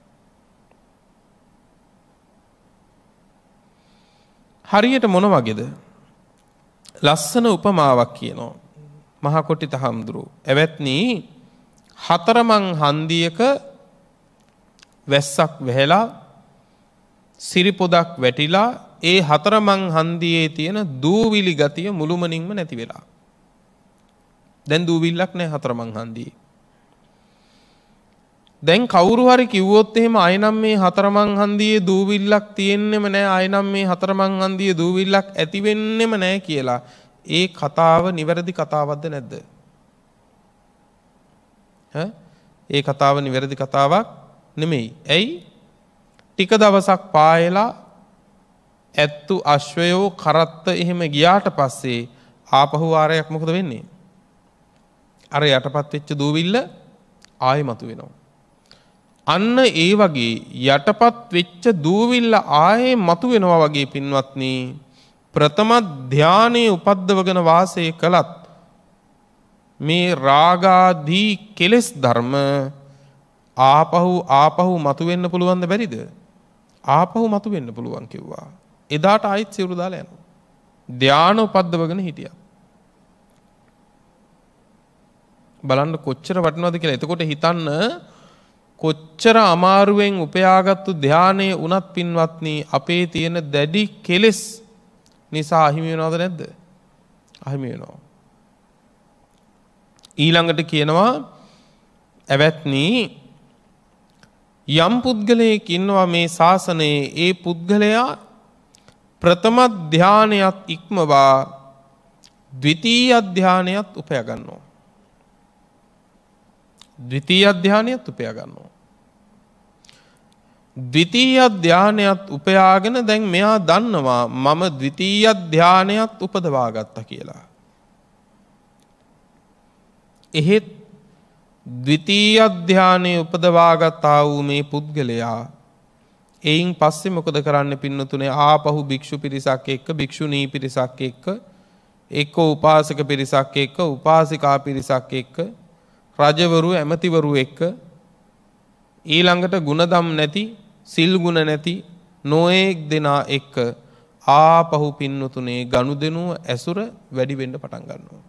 හරියට මොන වගේද? ලස්සන උපමාවක් කියනවා. මහකොටි තහම්දුරු. එවත්නි හතරමන් හන්දියක වැස්සක් වැහෙලා සිරිපොදක් වැටිලා ඒ හතරමං හන්දියේ තියෙන දූවිලි ගතිය මුළුමනින්ම නැති වෙලා. දැන් දූවිල්ලක් නෑ හතරමං හන්දියේ. දැන් කවුරු හරි කිව්වොත් එහෙම ආයෙනම් මේ හතරමං හන්දියේ දූවිල්ලක් තියෙන්නෙම නෑ ආයෙනම් මේ හතරමං හන්දියේ දූවිල්ලක් ඇති වෙන්නෙම නෑ කියලා ඒ කතාව නිවැරදි කතාවක්ද නැද්ද ඈ ඒ කතාව නිවැරදි කතාවක් නෙමෙයි ඇයි ටික දවසක් පායලා ඇත්තු අශ්වයෝ කරත්ත එහෙම ගියාට පස්සේ ආපහු වාරයක් මොකද වෙන්නේ අර යටපත් වෙච්ච දූවිල්ල ආයෙ මතුවෙනවා අන්න ඒ වගේ යටපත් වෙච්ච දූවිල්ල ආයේ මතු වෙනවා වගේ පින්වත්නි ප්‍රථම ධානයේ උපද්දවගෙන වාසය කළත් මේ රාගාදී කෙලෙස් ධර්ම ආපහු ආපහු මතු වෙන්න පුළුවන්ද බැරිද? ආපහු මතු වෙන්න පුළුවන් කිව්වා. එදාට ආයෙත් සිවුරු දාලා යනවා. ධානය උපද්දවගෙන හිටියා. බලන්න කොච්චර වටිනවද කියලා. එතකොට හිතන්න කොච්චර අමාරුවෙන් උපයාගත්තු ධ්‍යානය උනත් පින්වත්නී අපේ තියෙන දැඩි කෙලෙස් නිසා අහිමිවෙනවද නැද්ද අහිමිවෙනවා. ඊළඟට කියනවා ඇවැත්නී යම් පුද්ගලයෙක් ඉන්නවා මේ ශාසනයේ ඒ පුද්ගලයා ප්‍රථම ධ්‍යානයත් ඉක්මවා ද්විතී අධ්‍යානයත් උපයගන්නවා. ද්විතීය අධ්‍යානයත් උපයා ගන්නවා. ද්විතීය ධානයත් උපයාගෙන දැන් මෙයා දන්නවා මම ද්විතීය ධානයත් උපදවා ගත්තා කියලා. එහෙත් ද්විතීය ධානයේ උපදවාගතා වූ මේ පුද්ගලයා එයින් පස්සේ මොකද කරන්න පින්නතුනේ ආපහු භික්ෂු පිරිසක් එක්ක භික්ෂුණී පිරිසක් එක්ක එක්ක උපාසක පිරිසක් එක්ක උපාසිකා පිරිසක් එක්ක රජවරු ඇමතිවරු එක්ක ඊළඟට ಗುಣදම් නැති සිල් ගුණ නැති නොඑක් දෙනා එක්ක ආපහු පින්නතුනේ ගනුදෙනුව ඇසුර වැඩි වෙන්න පටන් ගන්නවා.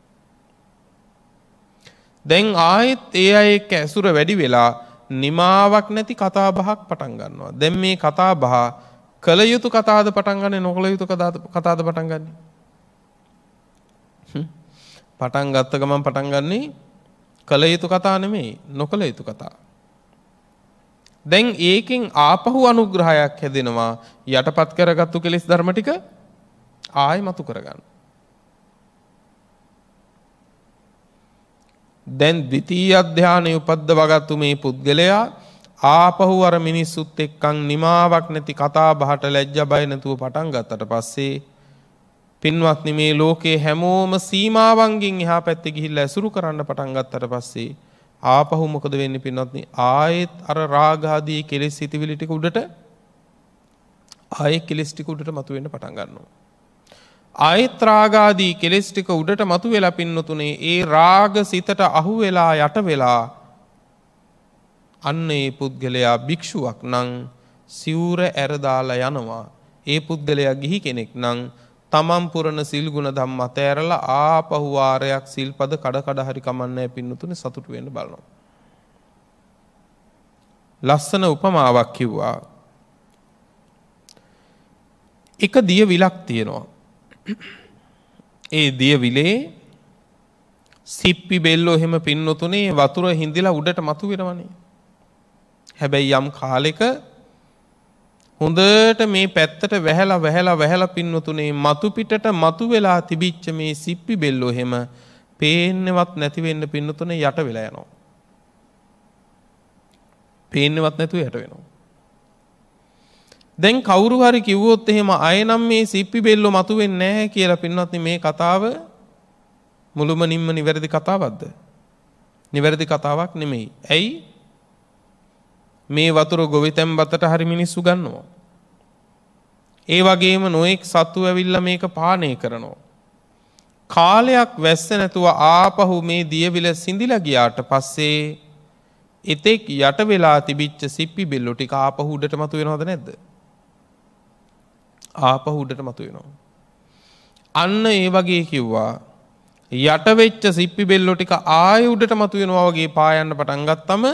දැන් ආයෙත් ඒ අය එක්ක ඇසුර වැඩි වෙලා නිමාවක් නැති කතා බහක් පටන් ගන්නවා. දැන් මේ කතා බහ කළ යුතු කතාද පටන් ගන්නේ නොකළ යුතු කතාද පටන් ගන්නේ? පටන් ගත්ත ගමන් පටන් ගන්නේ කළ යුතු කතා නෙමේ නොකළ යුතු කතා. දැන් ඒකෙන් ආපහු අනුග්‍රහයක් හැදෙනවා යටපත් කරගත්තු කෙලෙස් ධර්ම ටික ආයෙ මතු කරගන්න. දැන් ද්විතීය අධ්‍යානෙ උපද්දවගත්තු මේ පුද්ගලයා ආපහු අර මිනිස්සුත් එක්කන් නිමාවක් නැති කතා බහට ලැජ්ජ බය නැතුව පටන් ගත්තට පස්සේ පින්වත්නි මේ ලෝකේ හැමෝම සීමාවන්ගෙන් එහා පැත්තේ ගිහිල්ලා ඇසුරු කරන්න පටන් ගත්තට පස්සේ ආපහු මොකද වෙන්නේ පින්වත්නි ආයෙත් අර රාග ආදී කෙලෙස් සිතවිලි ටික උඩට ආයෙත් කෙලෙස් ටික උඩට මතුවෙන්න පටන් ගන්නවා. ආයෙත් රාග ආදී කෙලෙස් ටික උඩට මතුවෙලා පින්නතුනේ ඒ රාග සිතට අහු වෙලා යට වෙලා අන්න ඒ පුද්ගලයා භික්ෂුවක් නම් සිවුර ඇරදාලා යනවා. ඒ පුද්ගලයා ගිහි කෙනෙක් නම් තමන් පුරණ සිල්ගුණ දම් අතෑරලා ආපහුවාරයක් සිල්පද කඩකඩ හරි කමන්නෑ පින්නතුනි සතුටු වෙන්න බලනවා. ලස්සන උපමාවක් කිව්වා. එක දිය විලක් තියෙනවා. ඒ දිය විලේ සිප්පි බෙල්ලෝ එහෙම පින්නොතුනේ වතුර හිඳලා උඩට මතු වෙනවනේ. හැබැයි යම් කාලෙක හොඳට මේ පැත්තට වැහැලා වැහැලා වැහැලා පින්නතුනේ මතු පිටට මතු වෙලා තිබිච්ච මේ සිප්පි බෙල්ලෝ හැම පේන්නවත් නැති වෙන්න පින්නතුනේ යට වෙලා යනවා. පේන්නවත් නැතුව යට වෙනවා. දැන් කවුරු හරි කිව්වොත් එහෙම අයනම් මේ සිප්පි බෙල්ලෝ මතු වෙන්නේ නැහැ කියලා පින්නත් මේ කතාව මුළුමනින්ම නිවැරදි කතාවක්ද? නිවැරදි කතාවක් නෙමෙයි. ඇයි? මේ වතුර ගොවිතැම් බතට හරි මිනිස්සු ගන්නවා. ඒ වගේම නොයෙක් සත්තු ඇවිල්ල මේක පානය කරනවා. කාලයක් වැස්ස නැතුව ආපහු මේ දියවිල සිඳිල ගියාට පස්සේ එතෙක් යට වෙලා තිබිච්ච සිප්පි බෙල්ලො ටික ආපහු උඩට මතු වෙනවද නැද්ද. ආපහු උඩට මතු වෙනවා. අන්න ඒ වගේ කිව්වා යටවෙච්ච සිප්පි බෙල්ලො ටික ආය උඩට මතු වෙනවා වගේ පායන්න පටන්ගත්තම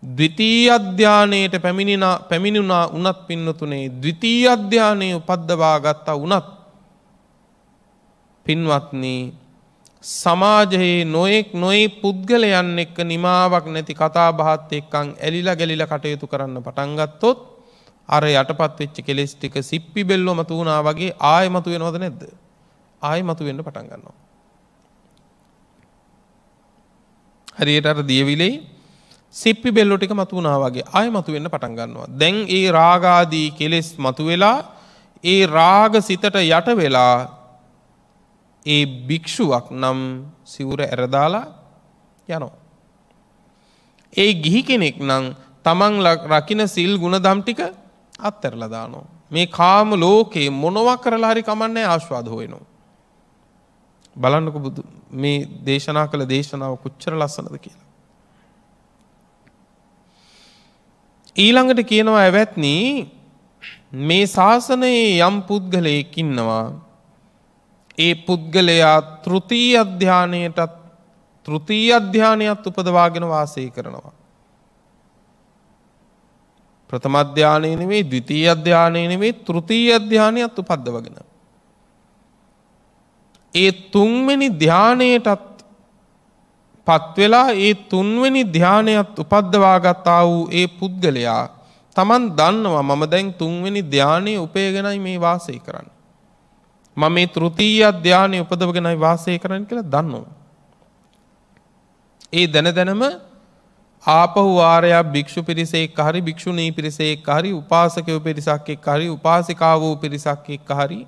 ද්විතී අධ්‍යානයට පැමිණෙන පැමිණුණා උනත් පින්නතුනේ ද්විතී අධ්‍යානයේ උපද්දවා ගත්තා උනත් පින්වත්නි සමාජයේ නොයෙක් නොයි පුද්ගලයන් එක්ක නිමාවක් නැති කතා බහත් එක්කන් ඇලිලා ගැලිලා කටයුතු කරන්න පටන් ගත්තොත් අර යටපත් වෙච්ච කෙලෙස් ටික සිප්පි බෙල්ලොම තුණා වගේ ආයෙ මතුවෙනවද නැද්ද? ආයෙ මතුවෙන්න පටන් ගන්නවා. හරියට අර දියවිලේ සිප්පි බෙල්ලො ටික මතුවුණා වගේ ආය මතුවෙන්න පටන් ගන්නවා. දැන් ඒ රාගාදී කෙලෙස් මතුවෙලා ඒ රාග සිතට යට වෙලා ඒ භික්ෂුවක් නම් සිවුර ඇරදාලා යනවා. ඒ ගිහි කෙනෙක් නම් තමන් රකින සිල් ගුණදම් ටික අත්තරලා දානවා. මේ කාම ලෝකේ මොනවා කරලා හරි කමන්නේ ආස්වාද හොයනවා. බලන්නක බුදු මේ දේශනා කළ දේශනාව කොච්චර ලස්සනද කියලා. ඊළඟට කියනවා ඇවැත්නි මේ ශාසනයේ යම් පුද්ගලයෙක් ඉන්නවා. ඒ පුද්ගලයා තෘතී අධ්‍යානයටත් තෘතී අධ්‍යානයත් උපදවාගෙන වාසය කරනවා. ප්‍රථම අධ්‍යානය නෙවෙයි ද්විතී අධ්‍යානය නෙවෙයි තෘතී අධ්‍යානයත් උපද්දවගෙන. ඒ තුන්වෙනි ධානයටත් පත්වෙලා ඒ තුන්වෙනි ධ්‍යානයත් උපද්දවාගත්තා වූ ඒ පුද්ගලයා තමන් දන්නවා මම දැන් තුන්වෙනි ධ්‍යානය උපයගෙනයි මේ වාසය කරන්න. මම මේ තෘතීය ධ්‍යානය උපදවගෙනයි වාසය කරන්න කියලා දන්නවා. ඒ දැන දැනම ආපහු ආරයා භික්ෂු පිරිසෙක් හරි භික්ෂුණී පිරිසෙක් හරි උපාසකයෝ පිරිසක් එක්ක හරි උපාසිකාවෝ පිරිසක් එක්ක හරි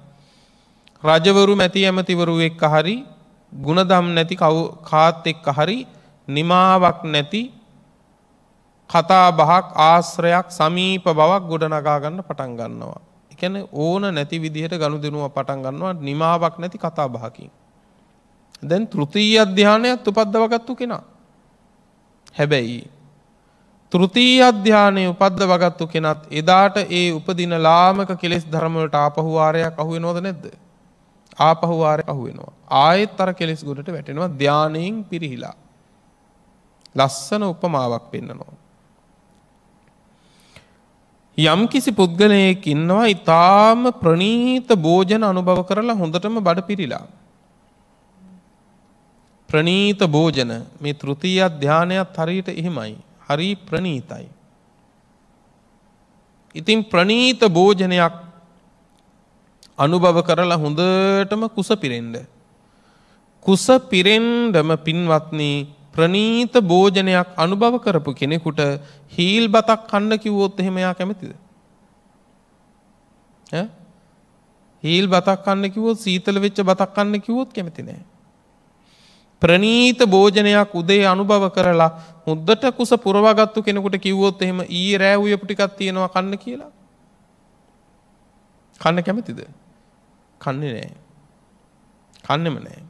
රජවරු මැති ඇමතිවරු එක්ක හරි ගුණදම් නැති කාත් එක්ක හරි නිමාවක් නැති කතා බහක් ආශ්‍රයක් සමීප බවක් ගොඩනගාගන්න පටන් ගන්නවා. එකැන ඕන නැති විදිහට ගණු දෙනුව පටන් ගන්නවා නිමාවක් නැති කතා බහකින්. දැන් තෘතිය අධ්‍යානයක් උපද්දවගත්තු කෙනා. හැබැයි. තෘතිය අධ්‍යානය උපද්ද වගත්තු කෙනත් එදාට ඒ උපදින ලාමක කෙලෙස් ධර්මලට ආපහුවාරයක් අහුවේ නොද නැද්ද. ආපහු වාරය අහුවෙනවා. ආයෙත් අර කෙලෙස් ගොඩට වැටෙනවා ධානයෙන් පිරිහිලා. ලස්සන උපමාවක් පෙන්නනවා. යම් කිසි පුද්ගලයෙක් ඉන්නවා ඊටාම ප්‍රණීත භෝජන අනුභව කරලා හොඳටම බඩ පිරිලා. ප්‍රණීත භෝජන මේ තෘතිය ධානයත් හරියට එහෙමයි. හරි ප්‍රණීතයි. ඉතින් ප්‍රණීත භෝජනයක් අනුභව කරලා හොඳටම කුස පිරෙන්න. කුස පිරෙන්ඩම පින්වත්නි ප්‍රනීත භෝජනයක් අනුභව කරපු කෙනෙකුට හීල් බතක් කන්න කිව්වොත් එහෙම එයා කැමතිද? ඈ? හීල් බතක් කන්න කිව්වොත් සීතල වෙච්ච බතක් කන්න කිව්වොත් කැමති නෑ. ප්‍රනීත භෝජනයක් උදේ අනුභව කරලා හොද්දට කුස පුරවගත්තු කෙනෙකුට කිව්වොත් එහෙම ඊයේ රෑ උයපු ටිකක් තියෙනවා කන්න කියලා. කන්න කැමතිද? කන්නේ නැහැ. කන්නෙම නැහැ.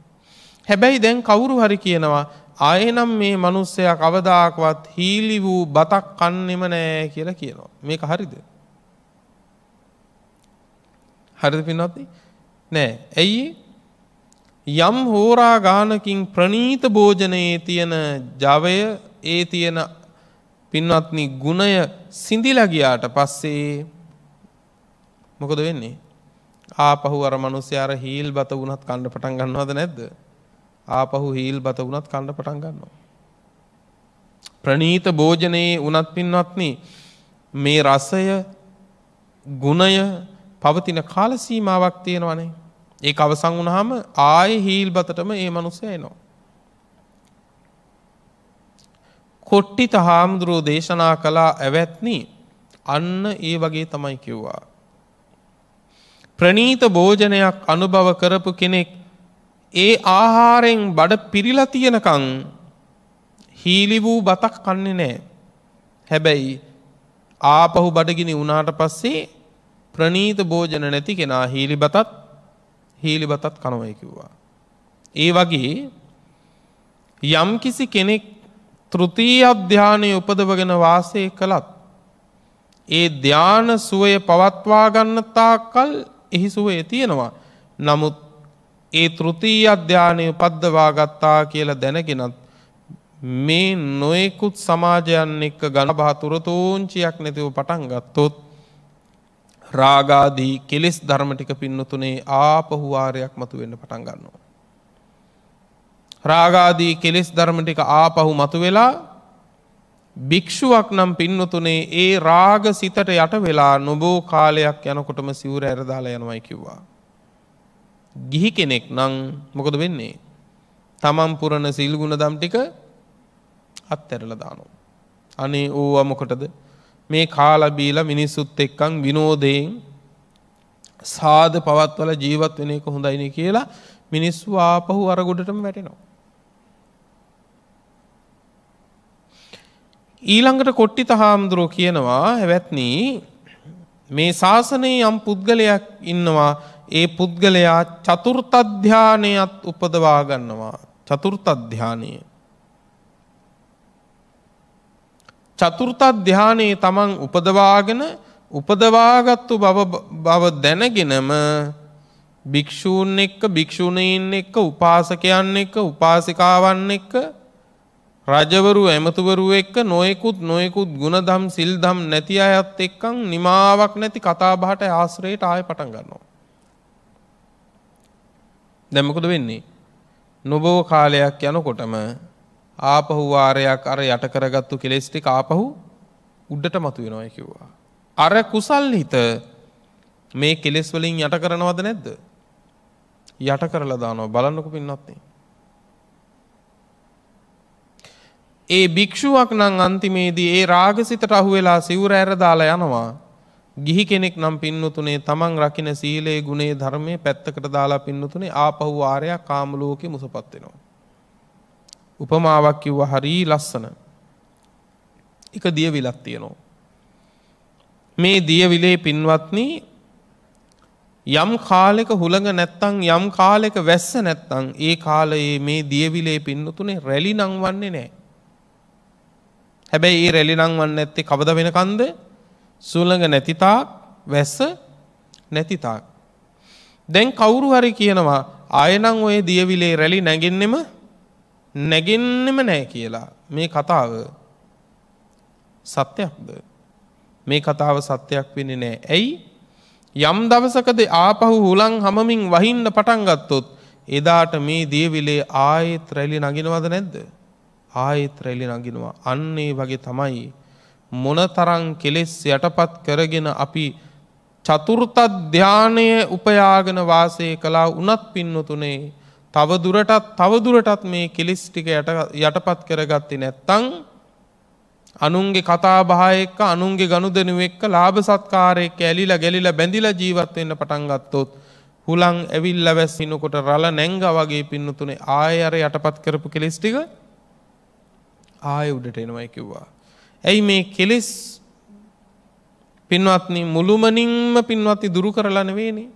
හැබැයි දැන් කවුරු හරි කියනවා ආයෙනම් මේ මිනිස්සයා කවදාකවත් හීලි වූ බතක් කන්නෙම නැහැ කියලා කියනවා. මේක හරිද? හරිද පින්වත්නි? නෑ. ඇයි? යම් හෝරා ගානකින් ප්‍රනීත භෝජනයේ තියෙන ජවය ඒ තියෙන පින්වත්නි ගුණය සිඳිලා ගියාට පස්සේ මොකද වෙන්නේ? ආපහු අර මිනිස්සයා අර හීල් බත වුණත් කන්න පටන් ගන්නවද නැද්ද? ආපහු හීල් බත වුණත් කන්න පටන් ගන්නවා. ප්‍රණීත භෝජනයේ වුණත් පින්වත්නි මේ රසය ගුණය පවතින කාල සීමාවක් තියෙනවනේ. ඒක අවසන් වුණාම ආයේ හීල් බතටම ඒ මිනිස්සයා එනවා. කොට්ටිත හාමුදුරුවෝ දේශනා කළා ඇවැත්නි අන්න ඒ වගේ තමයි කිව්වා. ප්‍රනීත භෝජනයක් අනුභව කරපු කෙනෙක් ඒ ආහාරෙන් බඩ පිරිලා තියෙනකං හීලි වූ බතක් කන්නේ නෑ. හැබැයි ආපහු බඩගිනි වුණාට පස්සේ ප්‍රනීත භෝජන නැති කෙනා හීලි බතත් හීලි බතත් කනවයි කිව්වා. ඒ වගේ යම් කිසි කෙනෙක් තෘතිය අධ්‍යානය උපදවගෙන වාසය කළත් ඒ ධ්‍යාන සුවය පවත්වා ගන්න තාක්කල් එහි සුවේ තියෙනවා. නමුත් ඒ තෘතිය අධ්‍යානය පද්දවා ගත්තා කියලා දැනගෙනත් මේ නොයෙකුත් සමාජයන් එක්ක ගණබහ තුරතූංචියක් නැතිව පටන් ගත්තොත් රාගාදී කෙලෙස් ධර්මටික පින්නතුනේ ආපහුවාරයක් මතු වෙන්න පටන් ගන්නවා. රාගාදී කෙලෙස් ධර්මටික ආපහු මතු වෙලා භික්ෂුවක් නම් පින්නතුනේ ඒ රාග සිතට යට වෙලා නොබෝ කාලයක් යනකොටම සිවුර ඇරදාලා යනවයි කිව්වා. ගිහි කෙනෙක් නම් මොකද වෙන්නේ. තමන් පුරණ සිල්ගුණ දම් ටික අත්තැරල දානෝ. අනේ ඕවා මොකටද මේ කාලබීල මිනිස්සුත් එක්කං විනෝදයෙන් සාධ පවත්වල ජීවත් වෙන එක හොඳයින කියලා මිනිස්සු ආපහු අරගොඩටම වැටෙනවා. ඊළඟට කොට්ටි තහාමුදුරුව කියනවා හැවැත්නී මේ ශාසනයේ යම් පුද්ගලයක් ඉන්නවා ඒ පුද්ගලයා චතුර්ථ ධානයත් උපදවා ගන්නවා චතුර්ථ ධානය චතුර්ථ ධානයේ තමන් උපදවාගෙන උපදවාගත්තු බව බව දැනගෙනම භික්ෂූන් එක්ක භික්ෂුණීන් එක්ක උපාසකයන් එක්ක උපාසිකාවන් එක්ක රජවරු ඇමතුවරු එක්ක නොයෙකුත් නොයෙකුත් ගුණදම් සිල්දම් නැති අයත් එක්කං නිමාවක් නැති කතාබහට ආශ්‍රයට ආය පටන් ගන්නවා. දැමකුද වෙන්නේ. නොබෝ කාලයක් යනකොටම ආපහුවාරයක් අර යට කරගත්තු කෙලෙස්ටි ආපහු උඩ්ඩට මතු වෙනොය කිව්වා. අර කුසල් හිත මේ කෙලෙස් වලින් යට කරනවද නැද්ද. යට කරලා දානවා බලන්නකු පින්නත්න්නේ. ඒ භික්ෂුවක් නම් අන්තිමේදී ඒ රාගසිතට අහුවෙලා සිවුර ඇරදාලා යනවා. ගිහි කෙනෙක් නම් පින්නතුනේ තමන් රකින සීලේ ගුණේ ධර්මයේ පැත්තකට දාලා පින්නතුනේ ආපහු ආරයක් කාම ලෝකෙ මුසපත් වෙනවා. උපමාවක් කිව්වා හරි ලස්සන. එක දියවිලක් තියෙනවා. මේ දියවිලේ පින්වත්නි යම් කාලෙක හුළඟ නැත්තං යම් කාලෙක වැස්ස නැත්තං ඒ කාලයේ මේ දියවිලේ පින්නතුනේ රැලි නංවන්නේ නෑ. හැබැයි ඒ රැලි නම් වන්නේ නැත්තේ කවද වෙනකන්ද? සුළඟ නැතිතාක් වැස්ස නැතිතාක්. දැන් කවුරු හරි කියනවා ආයෙනම් ওই දියවිලේ රැලි නැගින්නෙම නැගින්නෙම නැහැ කියලා. මේ කතාව සත්‍යයක්ද? මේ කතාව සත්‍යයක් වෙන්නේ නැහැ. ඇයි? යම් දවසකද ආපහු හුලං හමමින් වහින්න පටන් ගත්තොත් එදාට මේ දියවිලේ ආයෙත් රැලි නගිනවද නැද්ද? ආයෙත් රැලි නගිනවා. අන්න ඒ වගේ තමයි මොනතරම් කෙලෙස් යටපත් කරගෙන අපි චතුර්ථ ධානය උපයාගෙන වාසය කළා උනත් පින්නතුනේ තව දුරටත් තව දුරටත් මේ කෙලෙස් ටික යටපත් කරගත්තේ නැත්නම් අනුන්ගේ කතා බහ එක්ක අනුන්ගේ ගනුදෙනුව එක්ක ලාභ සත්කාරයක ඇලිලා ගැලිලා බැඳිලා ජීවත් වෙන්න පටන් ගත්තොත් හුලං ඇවිල්ලා වැස්සිනකොට රළ නැංගා වගේ පින්නතුනේ ආයෙ අර යටපත් කරපු කෙලෙස් ටික ආය උඩට එනවයි කිව්වා. ඇයි මේ කෙලෙස් පින්වත්නි මුළුමනින්ම පින්වත්නි දුරු කරලා නෙවෙයිනේ.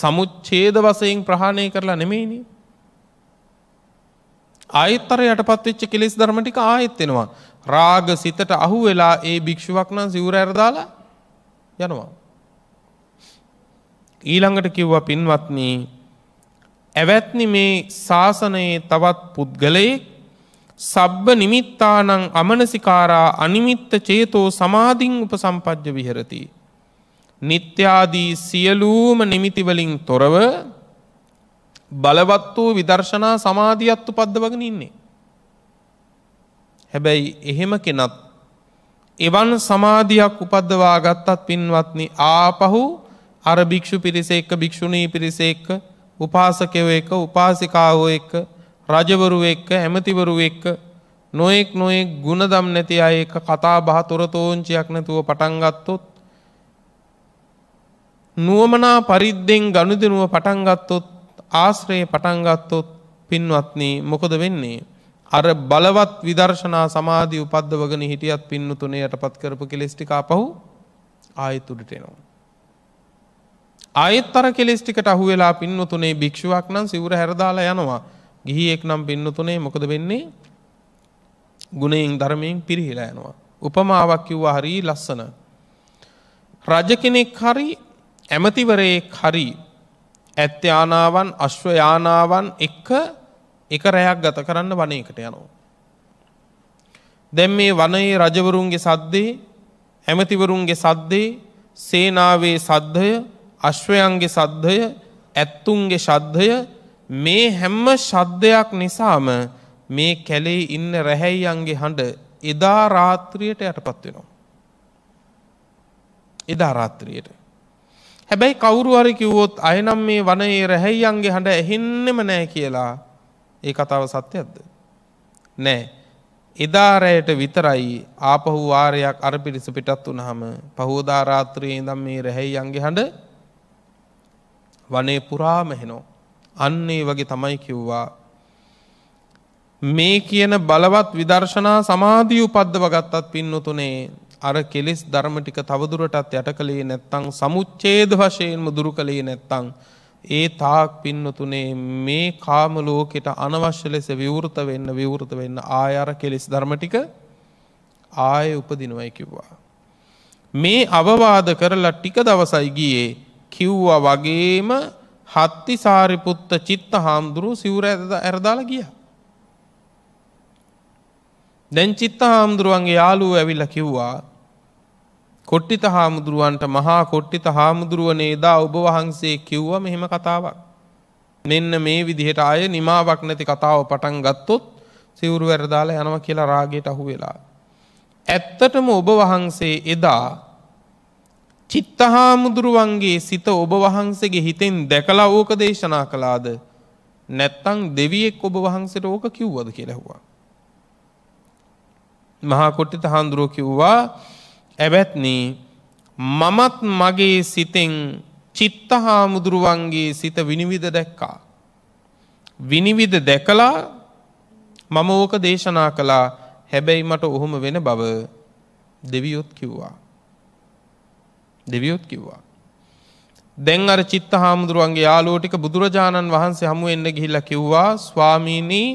සමුච්ඡේද වශයෙන් ප්‍රහාණය කරලා නෙමෙයිනේ. ආයතර යටපත් වෙච්ච කෙලෙස් ධර්ම ටික ආයෙත් එනවා. රාග සිතට අහු වෙලා ඒ භික්ෂුවක් නම් සිවුර ඇරදාලා යනවා. ඊළඟට කිව්වා පින්වත්නි ඇවැත්නි මේ ශාසනයේ තවත් පුද්ගලයෙක් සබ්බ නිමිත්තානං අමනසිකාරා අනිමිත්ත චේතෝ සමාධින් උපසම්පජ්ජ විහෙරති. නිත්‍යාදී සියලූම නිමිතිවලින් තොරව බලවත් වූ විදර්ශනා සමාධියත්තු පද්දවගෙන ඉන්නේ. හැබැයි එහෙම කෙනත් එවන් සමාධියක් උපද්දවා ගත්තත් පින්වත්නි ආපහු අර භික්‍ෂු පිරිසෙක්ක භික්‍ෂුණී පිරිසෙක්ක උපාසකව එක්ක උපාසිකාව එක්ක රජවරු එක්ක ඇමතිවරු එක්ක නොයෙක් නොයෙක් ගුණදම් නැති අය එක්ක කතා බහ තොරතෝංචියක් නැතුව පටන් ගත්තොත් නුවමනා පරිද්දෙන් ගනුදෙනුව පටන් ගත්තොත් ආශ්‍රය පටන් ගත්තොත් පින්වත්නි මොකද වෙන්නේ අර බලවත් විදර්ශනා සමාධිය උපද්දවගෙන හිටියත් පින්නතුනේ යටපත් කරපු කෙලෙස් ටික ආපහු ආයෙත් උඩට එනවා අයත්තර කෙලෙස්ටිකට අහුවෙලා පින්නතුනේ භික්ෂුවක් නම් සිවුර හැරදාලා යනවා ගිහියෙක් නම් පින්නතුනේ මොකද වෙන්නේ ගුණයෙන් ධර්මයෙන් පිරිහිලා යනවා උපමාවක් කිව්වා හරි ලස්සන රජ කෙනෙක් හරි ඇමතිවරයෙක් හරි ඇත්ත යානාවන් අශ්ව යානාවන් එක එක රැයක් ගත කරන්න වනයකට යනවා දැන් මේ වනයේ රජවරුන්ගේ සද්දේ ඇමතිවරුන්ගේ සද්දේ සේනාවේ සද්ධය අශ්වයන්ගේ සද්ධය ඇත්තුන්ගේ ශද්ධය මේ හැම්ම ශද්ධයක් නිසාම මේ කැලේ ඉන්න රැහැයියන්ගේ හඬ එදා රාත්‍රියයට යටපත් වෙනවා. එදා රාත්‍රියයට. හැබැයි කවුරුහරි කිව්වොත් අයනම් මේ වනයේ රැහැයියන්ගේ හඬ ඇහෙන්නෙම නෑ කියලා ඒ කතාව සත්‍යයක්ද. නෑ. එදාරයට විතරයි ආපහු වාරයක් අර පිරිස පිටත් වුනහම පහෝදාරාත්‍රයේ ඉඳම් මේ රැහැයියන්ගේ හඬ වනේ පුරාම හෙනෝ. අන්නේ වගේ තමයි කිව්වා. මේ කියන බලවත් විදර්ශනා සමාධිය උපද්දව ගත්තත් පින්නතුනේ අර කෙලෙස් ධර්ම ටික තවදුරටත් යට කළේ නැත්තං සමුච්ඡේද වශයෙන්ම දුරු කළේ නැත්තං ඒ තාක් පින්නතුනේ මේ කාම ලෝකෙට අනවශ්‍ය ලෙස විවෘත වෙන්න විවෘත වෙන්න ආය අර කෙලෙස් ධර්ම ටික ආය උපදිනවයි කිව්වා මේ අවවාද කරලා ටික දවසයි ගියේ කිව්වා වගේම හත්ති සාරිපුත්ත චිත්ත හාමුදුරුව සිවුර ඇරදාලා ගිය. දැන් චිත්ත හාමුදුරුවන්ගේ යාලුව ඇවිල්ල කිව්වා කොට්ටිත හාමුදුරුවන්ට මහා කොට්ටිත හාමුදුරුවනේ දා ඔබ වහන්සේ කිව්ව මෙහෙම කතාවක්. මෙන්න මේ විදිහට අය නිමාවක් නැති කතාව පටන් ගත්තොත් සිවුරු වැරදාලා යනව කියලා රාගයට අහු වෙලා. ඇත්තටම ඔබ වහන්සේ එදා චිත්තහාමුදුරුවන්ගේ සිත ඔබ වහන්සේගේ හිතෙන් දැකලා ඕක දේශනා කළාද නැත්තං දෙවියෙක් ඔබ වහන්සට ඕක කිව්වද කියලැහවා. මහාකොට්ටි තහාන්දුරුව කිව්වා ඇබැත්න මමත් මගේ සිතෙන් චිත්ත හාමුදුරුවන්ගේ සිත විනිවිධ දැක්කා. විනිවිධ දැකලා මම ඕක දේශනා කලා හැබැයි මට ඔහොම වෙන බව දෙවියොත් කිව්වා. දෙවියොත් කිව්වා. දැන් අර චිත්ත හාමුදුරුවන්ගේ යාලෝටික බුදුරජාණන් වහන්සේ හමු එන්න ගිහිල්ල කිව්වා ස්වාමීණී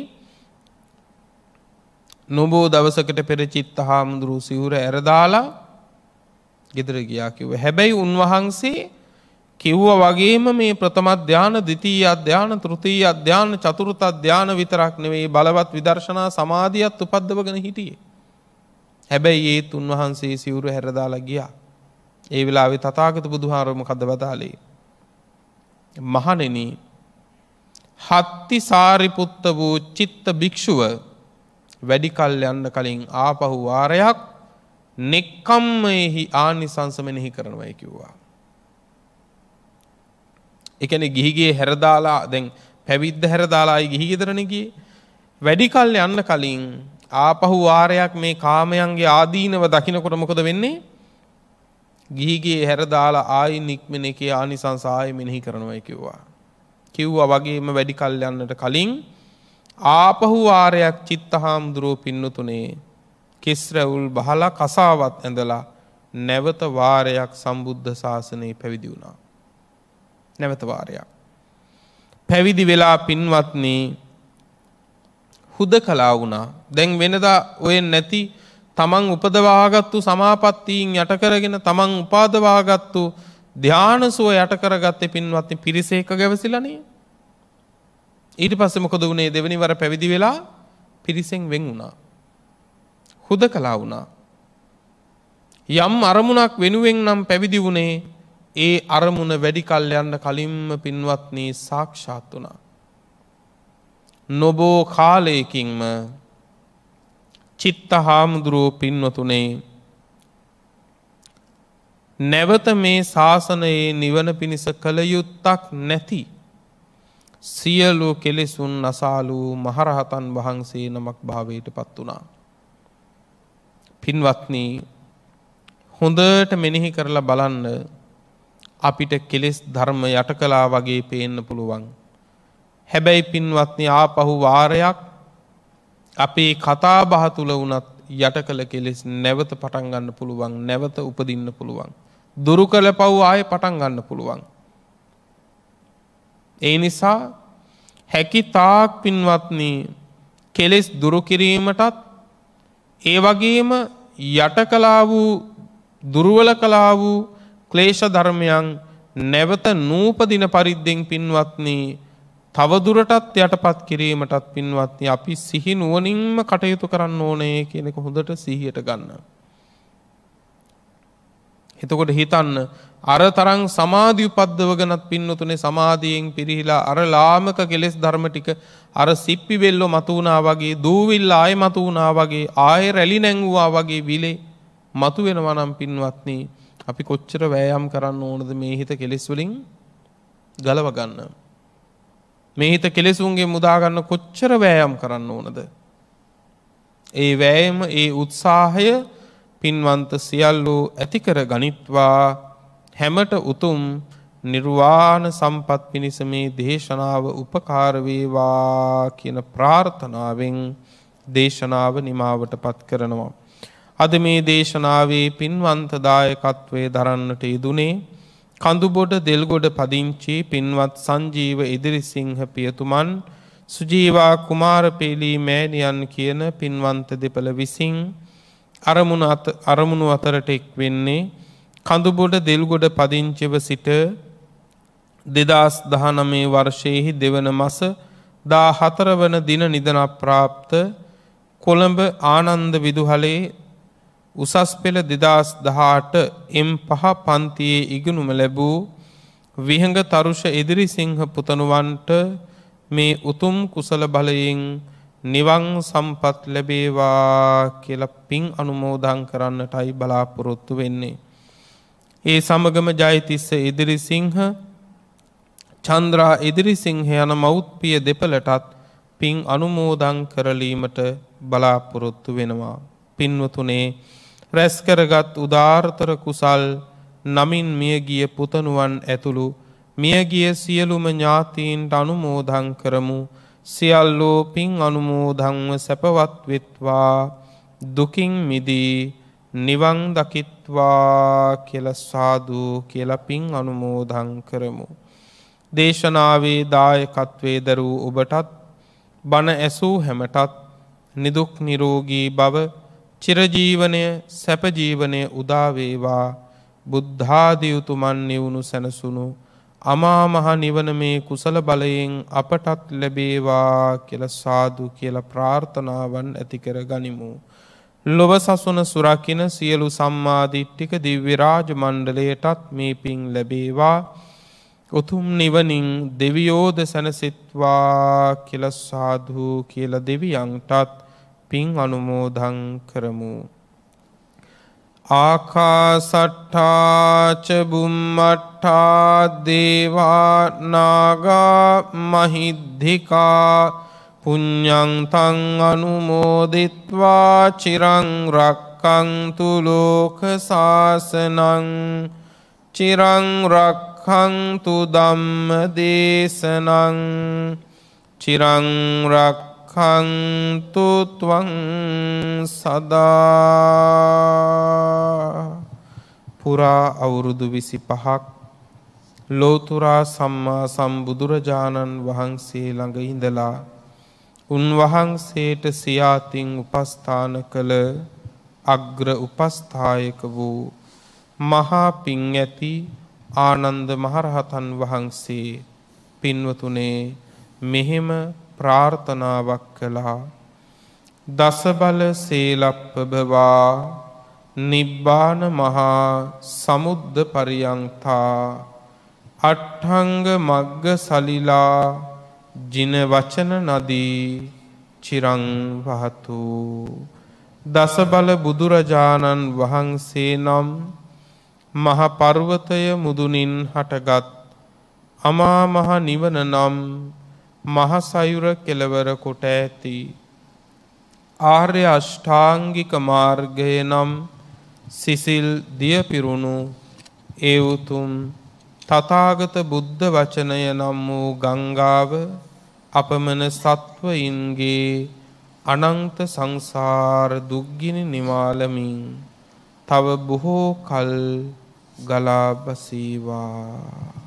නොබෝ දවසකට පෙර චිත්ත හාමුදුරුව සිවුර ඇරදාලා ගෙදර ගියා කිව්ව. හැබැයි උන්වහන්සේ කිව්ව වගේම මේ ප්‍රථම ධ්‍යාන දෙතිී අධ්‍යාන තෘතිී අධ්‍යාන චතුරත අධ්‍යාන විතරක් නෙවෙයි බලවත් විදර්ශනා සමාධියත් උපද්දවගෙන හිටියේ. හැබැයි ඒත් උන්වහන්සේ සිවුරු හැරදාලා ගියා. ඒ වෙලාවේ තථාගත බුදුහාරම මොකද්ද වදාළේ? මහණෙනි හත්ති සාරිපුත්ත වූ චිත්ත භික්ෂුව වැඩි කල් යන්න කලින් ආපහු වාරයක් නෙක්කම්මෙහි ආනිසංස මෙනෙහි කරනවයි කිව්වා. ඒ කියන්නේ ගිහිගේ හැරදාලා දැන් පැවිද්ද හැරදාලායි ගිහි ගෙදරනේ ගියේ. වැඩි කල් යන්න කලින් ආපහු වාරයක් මේ කාමයන්ගේ ආදීනව දකිනකොට මොකද වෙන්නේ? ගිහිගේ හැරදාලා ආයි නික්මන එකේ ආනිසංසාය මෙනෙහි කරනවා කිව්වා. කිව්වා වගේම වැඩි කල්යන්නට කලින් ආපහු වාරයක් චිත්ත හාමුදුරුව පින්නතුනේ කෙස්රැවුල් බහලා කසාවත් ඇඳලා නැවත වාරයක් සම්බුද්ධ ශාසනයේ පැවිදි වුණා. නැවත වාරයක්. පැවිදි වෙලා පින්වත්න්නේ හුද කලා වුණා දැන් වෙනදා ඔය නැති තමන් උපදවාගත්තු සමාපත්තීන් යටකරගෙන තමන් උපාදවාගත්තු ධ්‍යානසුව යටකරගත්තේ පින්වත්ති පිරිසේක ගැවසිලනේ. ඊට පස්සේ මොකද වුණේ දෙවනි වර පැවිදි වෙලා පිරිසෙන් වෙන් වුණා. හුද කලා වුණා. යම් අරමුණක් වෙනුවෙන් නම් පැවිදි වුණේ ඒ අරමුණ වැඩිකල් යන්න කලින්ම පින්වත්නී සාක්ෂාත් වුණා. නොබෝ කාලයකින්ම චිත්ත හාමුදුරුවෝ පින්වතුනේ නැවත මේ ශාසනයේ නිවන පිණිස කළ යුත්තක් නැති සියලු කෙලෙසුන් අසාලූ මහරහතන් වහන්සේ නමක් භාවයට පත් වුණා. පින්වත්නී හොඳට මෙනෙහි කරලා බලන්න අපිට කෙලෙස් ධර්ම යට කලා වගේ පේන්න පුළුවන්. හැබැයි පින්වත්නි ආපහු වාරයක් අපේ කතාබහ තුළ වනත් යට කළ කෙලෙස් නැවත පටන් ගන්න පුළුවන් නැවත උපදින්න පුළුවන්. දුරු කළ පව් ආය පටන් ගන්න පුළුවන්. ඒ නිසා හැකි තාක් පින්වත්නී කෙලෙස් දුරුකිරීමටත් ඒ වගේම යට කලා වූ දුරුවල කලා වූ ක්ලේෂ ධර්මයන් නැවත නූපදින පරිද්දෙන් පින්වත්නී තවදුරටත් යටපත් කිරීමටත් පින්වත්නි අපි සිහි නුවණින්ම කටයුතු කරන්න ඕනේ කියන එක හොඳට සිහියට ගන්න. එතකොට හිතන්න අර තරම් සමාධි උපද්දවගෙනත් පින්නතුනේ සමාධියෙන් පිරිහිලා අර ලාමක කෙලෙස් ධර්ම ටික අර සිප්පි වෙල්ලෝ මතු වුණා වගේ දූවිල්ල ආයෙ මතු වුණා වගේ ආයෙ රැලි නැංගුවා වගේ විලේ මතු වෙනවා නම් පින්වත්නි අපි කොච්චර වෑයම් කරන්න ඕනද මේ හිත කෙලෙස් වලින් ගලව ගන්න. මේ හිත කෙලෙසුන්ගේ මුදාගන්න කොච්චර වෑයම් කරන්න ඕනද. ඒ වෑයම ඒ උත්සාහය පින්වන්ත සියල්ලෝ ඇතිකර ගනිත්වා හැමට උතුම් නිර්වාණ සම්පත් පිණිස මේ දේශනාව උපකාරවේවා කියන ප්‍රාර්ථනාවෙන් දේශනාව නිමාවට පත් කරනවා. අද මේ දේශනාවේ පින්වන්තදායකත්වය දරන්නට යෙදුනේ කඳුබොඩ දෙල්ගොඩ පදිංචි පින්වත් සංජීව ඉදිරිසිංහ පියතුමන් සුජීවා කුමාරපේලී මෑණියන් කියන පින්වන්ත දෙපළ විසින් අරමුණු අතරට එක් වෙන්නේ කඳුබොඩ දෙල්ගොඩ පදිංචිව සිට දෙදස් දහනමේ වර්ෂයෙහි දෙවන මස දා හතරවන දින නිදන ප්‍රාප්ත කොළඹ ආනන්ද විදුහලේ උසස් පෙළ දෙදස් දහාට එම් පහ පන්තියේ ඉගෙනුම ලැබූ විහඟ තරුෂ ඉදිරි සිංහ පුතනුවන්ට මේ උතුම් කුසල බලයෙන් නිවං සම්පත් ලැබේවා කියල පින් අනුමෝදන් කරන්නටයි බලාපොරොත්තු වෙන්නේ. ඒ සමගම ජයතිස්ස ඉදිරි සිංහ චන්ද්‍රා ඉදිරි සිංහ යන මෞත්පිය දෙපලටත් පින් අනුමෝදං කරලීමට බලාපොරොත්තු වෙනවා. පින්වතුනේ රැස්කරගත් උදාර්ථර කුසල් නමින් මියගිය පුතනුවන් ඇතුළු මියගිය සියලුම ඥාතීන්ට අනුමෝදං කරමු සියල්ලෝ පින් අනුමෝදංව සැපවත් වෙත්වා දුකින් මිදී නිවන් දකිත්වා කියල සාදු කියල පින් අනුමෝදං කරමු. දේශනාවේ දායකත්වේ දරූ ඔබටත් බණ ඇසූ හැමටත් නිදුක් නිරෝගී බව චිරජීවනය සැපජීවනය උදාවේවා බුද්ධාධියුතුමන් නිවුණු සැනසුණු අමාමහ නිවන මේ කුසල බලයෙන් අපටත් ලැබේවා කියල සාදු කියල ප්‍රාර්ථනාවන් ඇතිකර ගනිමු. ලොව සසුන සුරකින සියලු සම්මාධිට්ටික දිව්‍යරාජ මණ්ඩලයටත් මේ පින් ලැබේවා උතුම් නිවනින් දෙවියෝද සැනසිත්වා කියල සාධූ කියල දෙවියන්ටත් පින් අනුමෝදං කරමු. ආකාසට්ඨාච බුම්මට්ඨා දේවා නාගා මහිද්ධිකා පුඤ්ඤං තං අනුමෝදිත්වා චිරං රක්ඛන්තු ලෝක සාසනං චිරං රක්ඛන්තු ධම්ම දේශනං චිරං රක් රක්කන්තුත්වන් සදා පුරා අවුරුදු විසි පහක් ලෝතුරා සම්මා සම්බුදුරජාණන් වහන්සේ ළඟ ඉඳලා උන්වහන්සේට සියාතින් උපස්ථාන කළ අග්‍ර උපස්ථායක වූ මහා පිං ඇති ආනන්ද මහරහතන් වහන්සේ පින්වතුනේ මෙහෙම ප්‍රාර්ථනාවක් කළා දසබල සේලප්පභවා නිබ්බාන මහා සමුද්ද පරියන්තා අට්හංග මග්ග සලිලා ජින වචන නදී චිරං වහතු දසබල බුදුරජාණන් වහන්සේ නම් මහපර්වතය මුදුනින් හටගත් අමාමහ නිවන නම් මහසයුර කෙලවර කොට ඇති. ආර්ය අෂ්ඨාංගික මාර්ගය නම් සිසිල් දියපිරුණු ඒ උතුම් තථාගත බුද්ධ වචනය නම් වූ ගංගාව අපමණ සත්වයින්ගේ අනන්ත සංසාර දුක්ගිනි නිමාලමින් තව බොහෝ කල් ගලා බසීවා